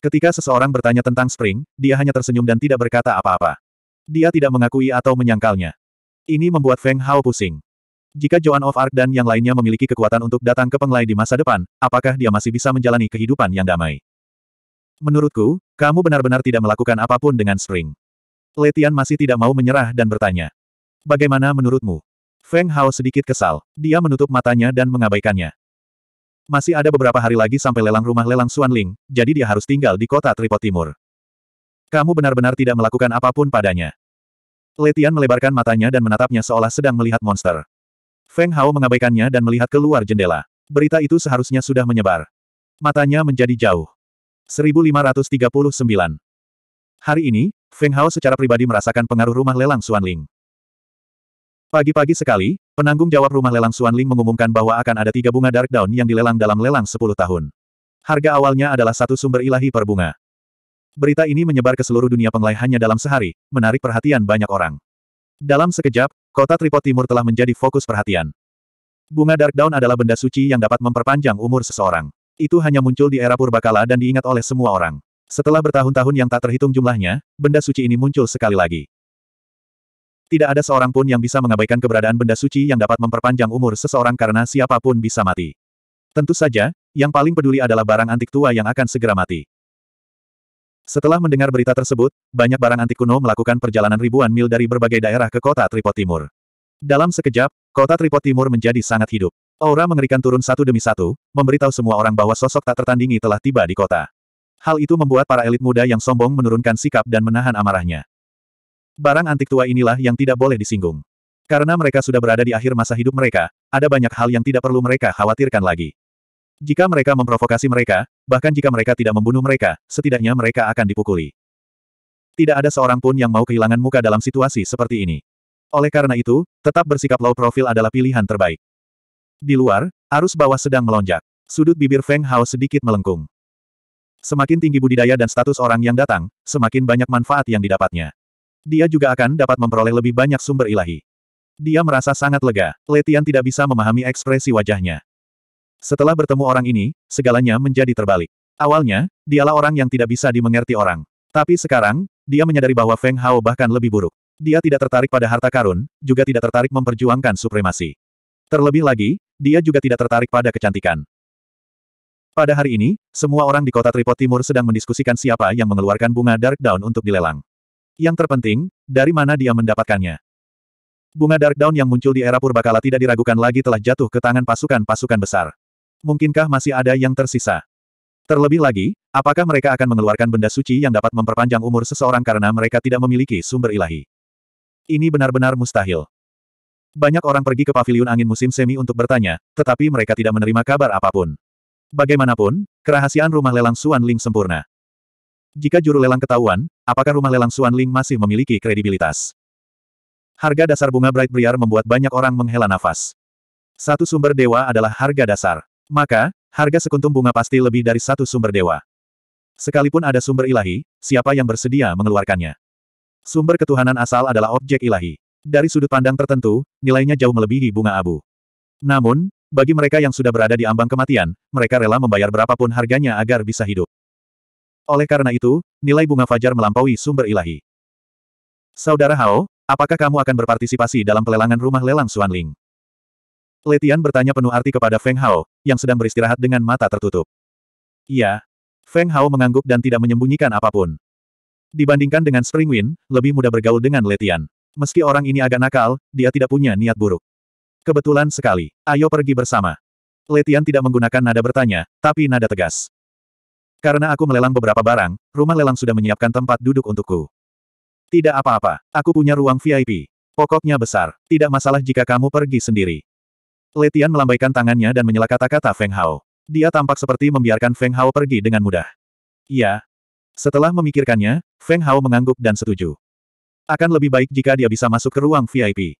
Speaker 1: Ketika seseorang bertanya tentang Spring, dia hanya tersenyum dan tidak berkata apa-apa. Dia tidak mengakui atau menyangkalnya. Ini membuat Feng Hao pusing. Jika Joan of Arc dan yang lainnya memiliki kekuatan untuk datang ke Penglai di masa depan, apakah dia masih bisa menjalani kehidupan yang damai? Menurutku, kamu benar-benar tidak melakukan apapun dengan Spring. Letian masih tidak mau menyerah dan bertanya. Bagaimana menurutmu? Feng Hao sedikit kesal. Dia menutup matanya dan mengabaikannya. Masih ada beberapa hari lagi sampai lelang rumah lelang Xuan Ling, jadi dia harus tinggal di kota Tripod Timur. Kamu benar-benar tidak melakukan apapun padanya. Letian melebarkan matanya dan menatapnya seolah sedang melihat monster. Feng Hao mengabaikannya dan melihat keluar jendela. Berita itu seharusnya sudah menyebar. Matanya menjadi jauh. 1539 Hari ini, Feng Hao secara pribadi merasakan pengaruh rumah lelang Ling. Pagi-pagi sekali, penanggung jawab rumah lelang Ling mengumumkan bahwa akan ada tiga bunga Dark Down yang dilelang dalam lelang 10 tahun. Harga awalnya adalah satu sumber ilahi per bunga. Berita ini menyebar ke seluruh dunia Penglai dalam sehari, menarik perhatian banyak orang. Dalam sekejap, kota Tripod Timur telah menjadi fokus perhatian. Bunga Dark Dawn adalah benda suci yang dapat memperpanjang umur seseorang. Itu hanya muncul di era purbakala dan diingat oleh semua orang. Setelah bertahun-tahun yang tak terhitung jumlahnya, benda suci ini muncul sekali lagi. Tidak ada seorang pun yang bisa mengabaikan keberadaan benda suci yang dapat memperpanjang umur seseorang karena siapapun bisa mati. Tentu saja, yang paling peduli adalah barang antik tua yang akan segera mati. Setelah mendengar berita tersebut, banyak barang antik kuno melakukan perjalanan ribuan mil dari berbagai daerah ke kota Tripod Timur. Dalam sekejap, kota Tripod Timur menjadi sangat hidup. Aura mengerikan turun satu demi satu, memberitahu semua orang bahwa sosok tak tertandingi telah tiba di kota. Hal itu membuat para elit muda yang sombong menurunkan sikap dan menahan amarahnya. Barang antik tua inilah yang tidak boleh disinggung. Karena mereka sudah berada di akhir masa hidup mereka, ada banyak hal yang tidak perlu mereka khawatirkan lagi. Jika mereka memprovokasi mereka, bahkan jika mereka tidak membunuh mereka, setidaknya mereka akan dipukuli. Tidak ada seorang pun yang mau kehilangan muka dalam situasi seperti ini. Oleh karena itu, tetap bersikap low profile adalah pilihan terbaik. Di luar, arus bawah sedang melonjak. Sudut bibir Feng Hao sedikit melengkung. Semakin tinggi budidaya dan status orang yang datang, semakin banyak manfaat yang didapatnya. Dia juga akan dapat memperoleh lebih banyak sumber ilahi. Dia merasa sangat lega. Letian tidak bisa memahami ekspresi wajahnya. Setelah bertemu orang ini, segalanya menjadi terbalik. Awalnya, dialah orang yang tidak bisa dimengerti orang. Tapi sekarang, dia menyadari bahwa Feng Hao bahkan lebih buruk. Dia tidak tertarik pada harta karun, juga tidak tertarik memperjuangkan supremasi. Terlebih lagi, dia juga tidak tertarik pada kecantikan. Pada hari ini, semua orang di kota Tripod Timur sedang mendiskusikan siapa yang mengeluarkan bunga Dark Down untuk dilelang. Yang terpenting, dari mana dia mendapatkannya. Bunga Dark Down yang muncul di era purbakala tidak diragukan lagi telah jatuh ke tangan pasukan-pasukan besar mungkinkah masih ada yang tersisa? Terlebih lagi, apakah mereka akan mengeluarkan benda suci yang dapat memperpanjang umur seseorang karena mereka tidak memiliki sumber ilahi? Ini benar-benar mustahil. Banyak orang pergi ke paviliun angin musim semi untuk bertanya, tetapi mereka tidak menerima kabar apapun. Bagaimanapun, kerahasiaan rumah lelang Suan Ling sempurna. Jika juru lelang ketahuan, apakah rumah lelang Suan Ling masih memiliki kredibilitas? Harga dasar bunga Bright Briar membuat banyak orang menghela nafas. Satu sumber dewa adalah harga dasar. Maka, harga sekuntum bunga pasti lebih dari satu sumber dewa. Sekalipun ada sumber ilahi, siapa yang bersedia mengeluarkannya? Sumber ketuhanan asal adalah objek ilahi. Dari sudut pandang tertentu, nilainya jauh melebihi bunga abu. Namun, bagi mereka yang sudah berada di ambang kematian, mereka rela membayar berapapun harganya agar bisa hidup. Oleh karena itu, nilai bunga fajar melampaui sumber ilahi. Saudara Hao, apakah kamu akan berpartisipasi dalam pelelangan rumah lelang Suanling? Letian bertanya penuh arti kepada Feng Hao, yang sedang beristirahat dengan mata tertutup. Iya. Feng Hao mengangguk dan tidak menyembunyikan apapun. Dibandingkan dengan Spring Wind, lebih mudah bergaul dengan Letian. Meski orang ini agak nakal, dia tidak punya niat buruk. Kebetulan sekali. Ayo pergi bersama. Letian tidak menggunakan nada bertanya, tapi nada tegas. Karena aku melelang beberapa barang, rumah lelang sudah menyiapkan tempat duduk untukku. Tidak apa-apa, aku punya ruang VIP. Pokoknya besar, tidak masalah jika kamu pergi sendiri. Letian melambaikan tangannya dan menyela kata-kata Feng Hao. Dia tampak seperti membiarkan Feng Hao pergi dengan mudah. Iya. Setelah memikirkannya, Feng Hao mengangguk dan setuju. Akan lebih baik jika dia bisa masuk ke ruang VIP.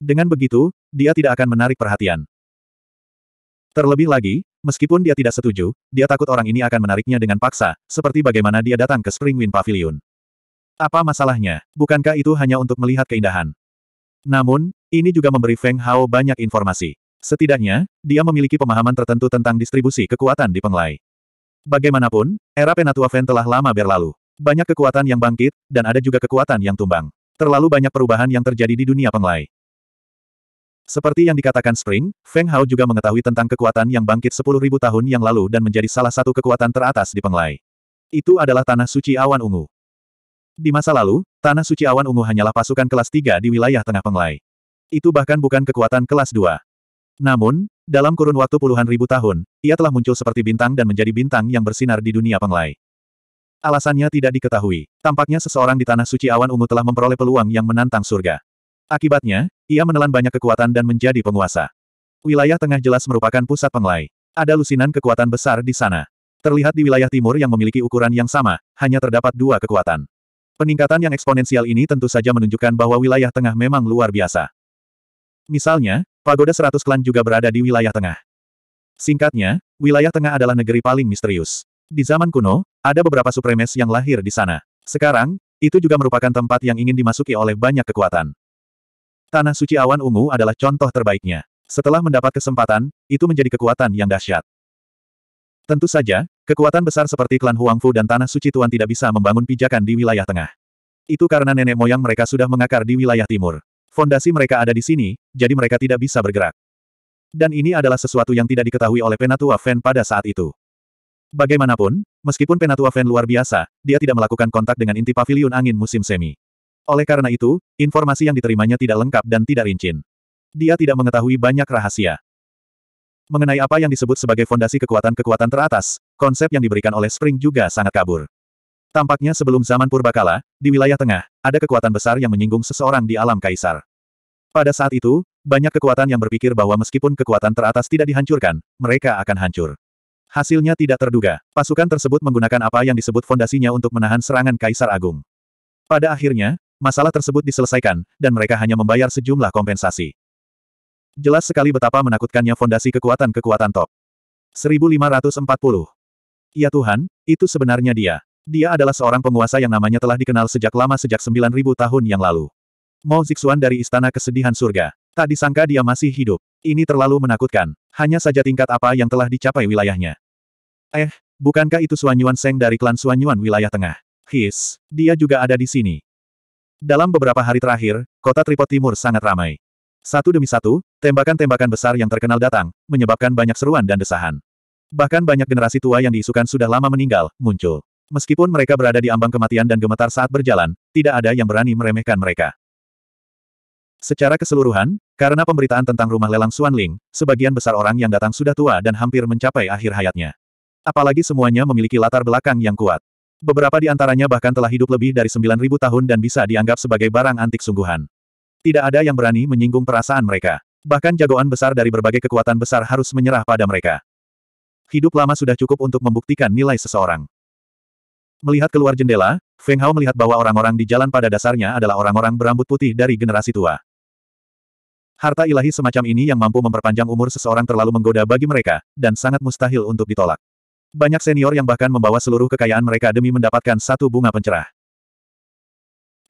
Speaker 1: Dengan begitu, dia tidak akan menarik perhatian. Terlebih lagi, meskipun dia tidak setuju, dia takut orang ini akan menariknya dengan paksa, seperti bagaimana dia datang ke Springwind Pavilion. Apa masalahnya? Bukankah itu hanya untuk melihat keindahan? Namun, ini juga memberi Feng Hao banyak informasi. Setidaknya, dia memiliki pemahaman tertentu tentang distribusi kekuatan di Penglai. Bagaimanapun, era Penatua Fen telah lama berlalu. Banyak kekuatan yang bangkit, dan ada juga kekuatan yang tumbang. Terlalu banyak perubahan yang terjadi di dunia Penglai. Seperti yang dikatakan Spring, Feng Hao juga mengetahui tentang kekuatan yang bangkit 10.000 tahun yang lalu dan menjadi salah satu kekuatan teratas di Penglai. Itu adalah Tanah Suci Awan Ungu. Di masa lalu, Tanah Suci Awan Ungu hanyalah pasukan kelas 3 di wilayah tengah Penglai. Itu bahkan bukan kekuatan kelas 2. Namun, dalam kurun waktu puluhan ribu tahun, ia telah muncul seperti bintang dan menjadi bintang yang bersinar di dunia penglai. Alasannya tidak diketahui. Tampaknya seseorang di tanah suci awan ungu telah memperoleh peluang yang menantang surga. Akibatnya, ia menelan banyak kekuatan dan menjadi penguasa. Wilayah tengah jelas merupakan pusat penglai. Ada lusinan kekuatan besar di sana. Terlihat di wilayah timur yang memiliki ukuran yang sama, hanya terdapat dua kekuatan. Peningkatan yang eksponensial ini tentu saja menunjukkan bahwa wilayah tengah memang luar biasa. Misalnya, Pagoda Seratus Klan juga berada di wilayah tengah. Singkatnya, wilayah tengah adalah negeri paling misterius. Di zaman kuno, ada beberapa supremes yang lahir di sana. Sekarang, itu juga merupakan tempat yang ingin dimasuki oleh banyak kekuatan. Tanah suci awan ungu adalah contoh terbaiknya. Setelah mendapat kesempatan, itu menjadi kekuatan yang dahsyat. Tentu saja, kekuatan besar seperti klan Huangfu dan Tanah Suci Tuan tidak bisa membangun pijakan di wilayah tengah. Itu karena nenek moyang mereka sudah mengakar di wilayah timur. Fondasi mereka ada di sini, jadi mereka tidak bisa bergerak. Dan ini adalah sesuatu yang tidak diketahui oleh Penatua Fan pada saat itu. Bagaimanapun, meskipun Penatua Fan luar biasa, dia tidak melakukan kontak dengan inti pavilion angin musim semi. Oleh karena itu, informasi yang diterimanya tidak lengkap dan tidak rincin. Dia tidak mengetahui banyak rahasia. Mengenai apa yang disebut sebagai fondasi kekuatan-kekuatan teratas, konsep yang diberikan oleh Spring juga sangat kabur. Tampaknya sebelum zaman purbakala, di wilayah tengah, ada kekuatan besar yang menyinggung seseorang di alam kaisar. Pada saat itu, banyak kekuatan yang berpikir bahwa meskipun kekuatan teratas tidak dihancurkan, mereka akan hancur. Hasilnya tidak terduga, pasukan tersebut menggunakan apa yang disebut fondasinya untuk menahan serangan Kaisar Agung. Pada akhirnya, masalah tersebut diselesaikan, dan mereka hanya membayar sejumlah kompensasi. Jelas sekali betapa menakutkannya fondasi kekuatan-kekuatan top. 1540. Ya Tuhan, itu sebenarnya dia. Dia adalah seorang penguasa yang namanya telah dikenal sejak lama sejak 9000 tahun yang lalu. Mo Zixuan dari Istana Kesedihan Surga. Tak disangka dia masih hidup. Ini terlalu menakutkan. Hanya saja tingkat apa yang telah dicapai wilayahnya. Eh, bukankah itu Suanyuan Seng dari klan Suanyuan wilayah tengah? His, dia juga ada di sini. Dalam beberapa hari terakhir, kota Tripod Timur sangat ramai. Satu demi satu, tembakan-tembakan besar yang terkenal datang, menyebabkan banyak seruan dan desahan. Bahkan banyak generasi tua yang diisukan sudah lama meninggal, muncul. Meskipun mereka berada di ambang kematian dan gemetar saat berjalan, tidak ada yang berani meremehkan mereka. Secara keseluruhan, karena pemberitaan tentang rumah lelang Xuanling, sebagian besar orang yang datang sudah tua dan hampir mencapai akhir hayatnya. Apalagi semuanya memiliki latar belakang yang kuat. Beberapa di antaranya bahkan telah hidup lebih dari 9.000 tahun dan bisa dianggap sebagai barang antik sungguhan. Tidak ada yang berani menyinggung perasaan mereka. Bahkan jagoan besar dari berbagai kekuatan besar harus menyerah pada mereka. Hidup lama sudah cukup untuk membuktikan nilai seseorang. Melihat keluar jendela, Feng Hao melihat bahwa orang-orang di jalan pada dasarnya adalah orang-orang berambut putih dari generasi tua. Harta ilahi semacam ini yang mampu memperpanjang umur seseorang terlalu menggoda bagi mereka, dan sangat mustahil untuk ditolak. Banyak senior yang bahkan membawa seluruh kekayaan mereka demi mendapatkan satu bunga pencerah.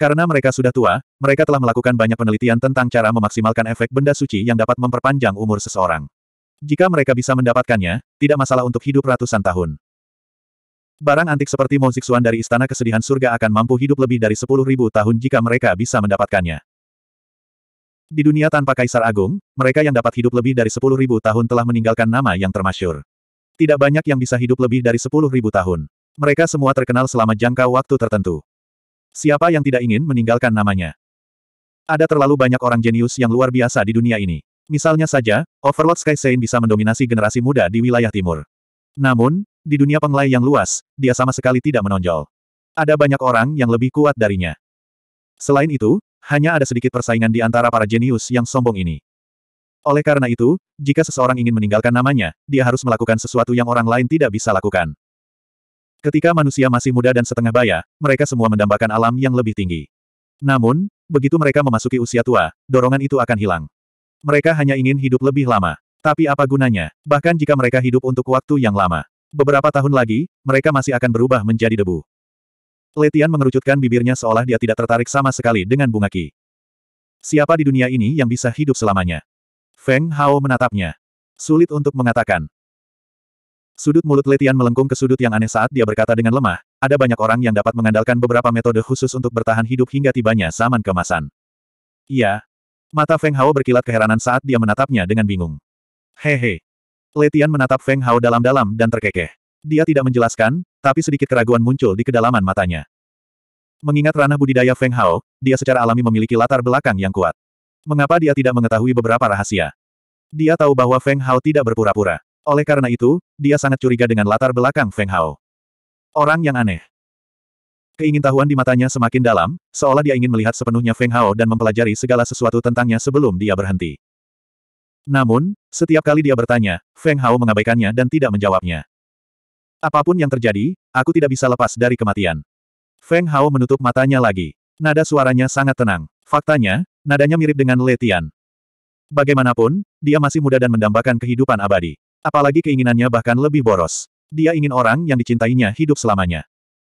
Speaker 1: Karena mereka sudah tua, mereka telah melakukan banyak penelitian tentang cara memaksimalkan efek benda suci yang dapat memperpanjang umur seseorang. Jika mereka bisa mendapatkannya, tidak masalah untuk hidup ratusan tahun. Barang antik seperti mozik suan dari Istana Kesedihan Surga akan mampu hidup lebih dari 10.000 tahun jika mereka bisa mendapatkannya. Di dunia tanpa Kaisar Agung, mereka yang dapat hidup lebih dari 10.000 tahun telah meninggalkan nama yang termasyur. Tidak banyak yang bisa hidup lebih dari 10.000 tahun. Mereka semua terkenal selama jangka waktu tertentu. Siapa yang tidak ingin meninggalkan namanya? Ada terlalu banyak orang jenius yang luar biasa di dunia ini. Misalnya saja, Overlord Sky Saint bisa mendominasi generasi muda di wilayah timur. Namun, di dunia penglai yang luas, dia sama sekali tidak menonjol. Ada banyak orang yang lebih kuat darinya. Selain itu, hanya ada sedikit persaingan di antara para jenius yang sombong ini. Oleh karena itu, jika seseorang ingin meninggalkan namanya, dia harus melakukan sesuatu yang orang lain tidak bisa lakukan. Ketika manusia masih muda dan setengah baya, mereka semua mendambakan alam yang lebih tinggi. Namun, begitu mereka memasuki usia tua, dorongan itu akan hilang. Mereka hanya ingin hidup lebih lama. Tapi apa gunanya, bahkan jika mereka hidup untuk waktu yang lama. Beberapa tahun lagi, mereka masih akan berubah menjadi debu. Letian mengerucutkan bibirnya seolah dia tidak tertarik sama sekali dengan bunga ki. Siapa di dunia ini yang bisa hidup selamanya? Feng Hao menatapnya. Sulit untuk mengatakan. Sudut mulut Letian melengkung ke sudut yang aneh saat dia berkata dengan lemah, ada banyak orang yang dapat mengandalkan beberapa metode khusus untuk bertahan hidup hingga tibanya zaman kemasan. Iya. Mata Feng Hao berkilat keheranan saat dia menatapnya dengan bingung. Hehe. Letian menatap Feng Hao dalam-dalam dan terkekeh. Dia tidak menjelaskan, tapi sedikit keraguan muncul di kedalaman matanya. Mengingat ranah budidaya Feng Hao, dia secara alami memiliki latar belakang yang kuat. Mengapa dia tidak mengetahui beberapa rahasia? Dia tahu bahwa Feng Hao tidak berpura-pura. Oleh karena itu, dia sangat curiga dengan latar belakang Feng Hao. Orang yang aneh. Keingintahuan di matanya semakin dalam, seolah dia ingin melihat sepenuhnya Feng Hao dan mempelajari segala sesuatu tentangnya sebelum dia berhenti. Namun, setiap kali dia bertanya, Feng Hao mengabaikannya dan tidak menjawabnya. Apapun yang terjadi, aku tidak bisa lepas dari kematian. Feng Hao menutup matanya lagi. Nada suaranya sangat tenang. Faktanya, nadanya mirip dengan Letian. Bagaimanapun, dia masih muda dan mendambakan kehidupan abadi. Apalagi keinginannya bahkan lebih boros. Dia ingin orang yang dicintainya hidup selamanya.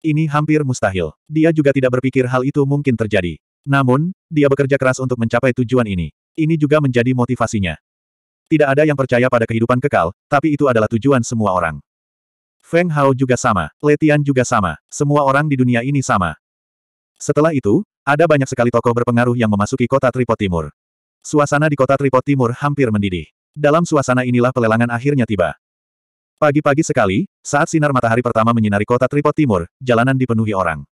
Speaker 1: Ini hampir mustahil. Dia juga tidak berpikir hal itu mungkin terjadi. Namun, dia bekerja keras untuk mencapai tujuan ini. Ini juga menjadi motivasinya. Tidak ada yang percaya pada kehidupan kekal, tapi itu adalah tujuan semua orang. Feng Hao juga sama, Letian juga sama, semua orang di dunia ini sama. Setelah itu, ada banyak sekali tokoh berpengaruh yang memasuki kota Tripod Timur. Suasana di kota Tripod Timur hampir mendidih. Dalam suasana inilah pelelangan akhirnya tiba. Pagi-pagi sekali, saat sinar matahari pertama menyinari kota Tripod Timur, jalanan dipenuhi orang.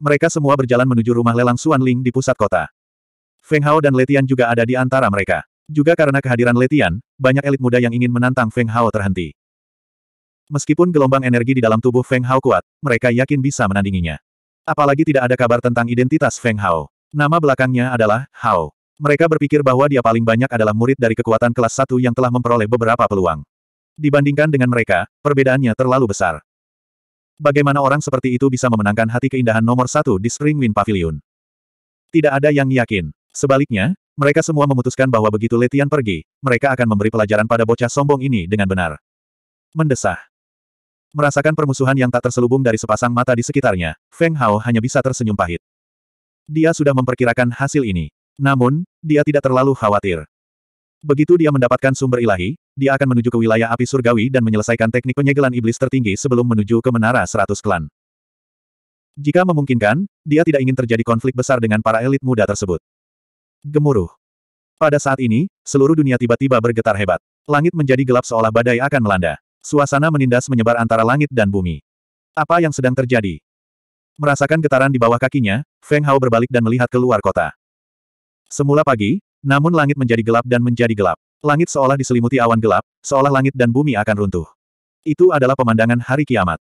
Speaker 1: Mereka semua berjalan menuju rumah lelang Suan Ling di pusat kota. Feng Hao dan Letian juga ada di antara mereka. Juga karena kehadiran Letian, banyak elit muda yang ingin menantang Feng Hao terhenti. Meskipun gelombang energi di dalam tubuh Feng Hao kuat, mereka yakin bisa menandinginya. Apalagi tidak ada kabar tentang identitas Feng Hao. Nama belakangnya adalah Hao. Mereka berpikir bahwa dia paling banyak adalah murid dari kekuatan kelas 1 yang telah memperoleh beberapa peluang. Dibandingkan dengan mereka, perbedaannya terlalu besar. Bagaimana orang seperti itu bisa memenangkan hati keindahan nomor satu di Spring Wind Pavilion? Tidak ada yang yakin. Sebaliknya, mereka semua memutuskan bahwa begitu Letian pergi, mereka akan memberi pelajaran pada bocah sombong ini dengan benar. Mendesah. Merasakan permusuhan yang tak terselubung dari sepasang mata di sekitarnya, Feng Hao hanya bisa tersenyum pahit. Dia sudah memperkirakan hasil ini. Namun, dia tidak terlalu khawatir. Begitu dia mendapatkan sumber ilahi, dia akan menuju ke wilayah api surgawi dan menyelesaikan teknik penyegelan iblis tertinggi sebelum menuju ke menara seratus klan. Jika memungkinkan, dia tidak ingin terjadi konflik besar dengan para elit muda tersebut. Gemuruh. Pada saat ini, seluruh dunia tiba-tiba bergetar hebat. Langit menjadi gelap seolah badai akan melanda. Suasana menindas menyebar antara langit dan bumi. Apa yang sedang terjadi? Merasakan getaran di bawah kakinya, Feng Hao berbalik dan melihat keluar kota. Semula pagi, namun langit menjadi gelap dan menjadi gelap. Langit seolah diselimuti awan gelap, seolah langit dan bumi akan runtuh. Itu adalah pemandangan hari kiamat.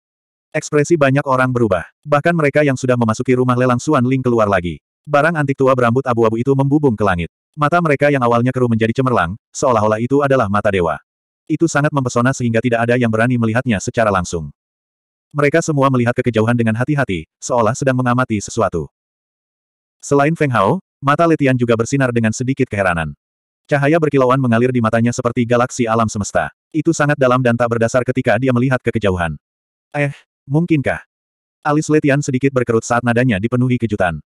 Speaker 1: Ekspresi banyak orang berubah. Bahkan mereka yang sudah memasuki rumah lelang Suan Ling keluar lagi. Barang antik tua berambut abu-abu itu membubung ke langit. Mata mereka yang awalnya keruh menjadi cemerlang, seolah-olah itu adalah mata dewa. Itu sangat mempesona sehingga tidak ada yang berani melihatnya secara langsung. Mereka semua melihat ke kejauhan dengan hati-hati, seolah sedang mengamati sesuatu. Selain Feng Hao, mata Letian juga bersinar dengan sedikit keheranan. Cahaya berkilauan mengalir di matanya seperti galaksi alam semesta. Itu sangat dalam dan tak berdasar ketika dia melihat ke kejauhan. Eh, mungkinkah? Alis Letian sedikit berkerut saat nadanya dipenuhi kejutan.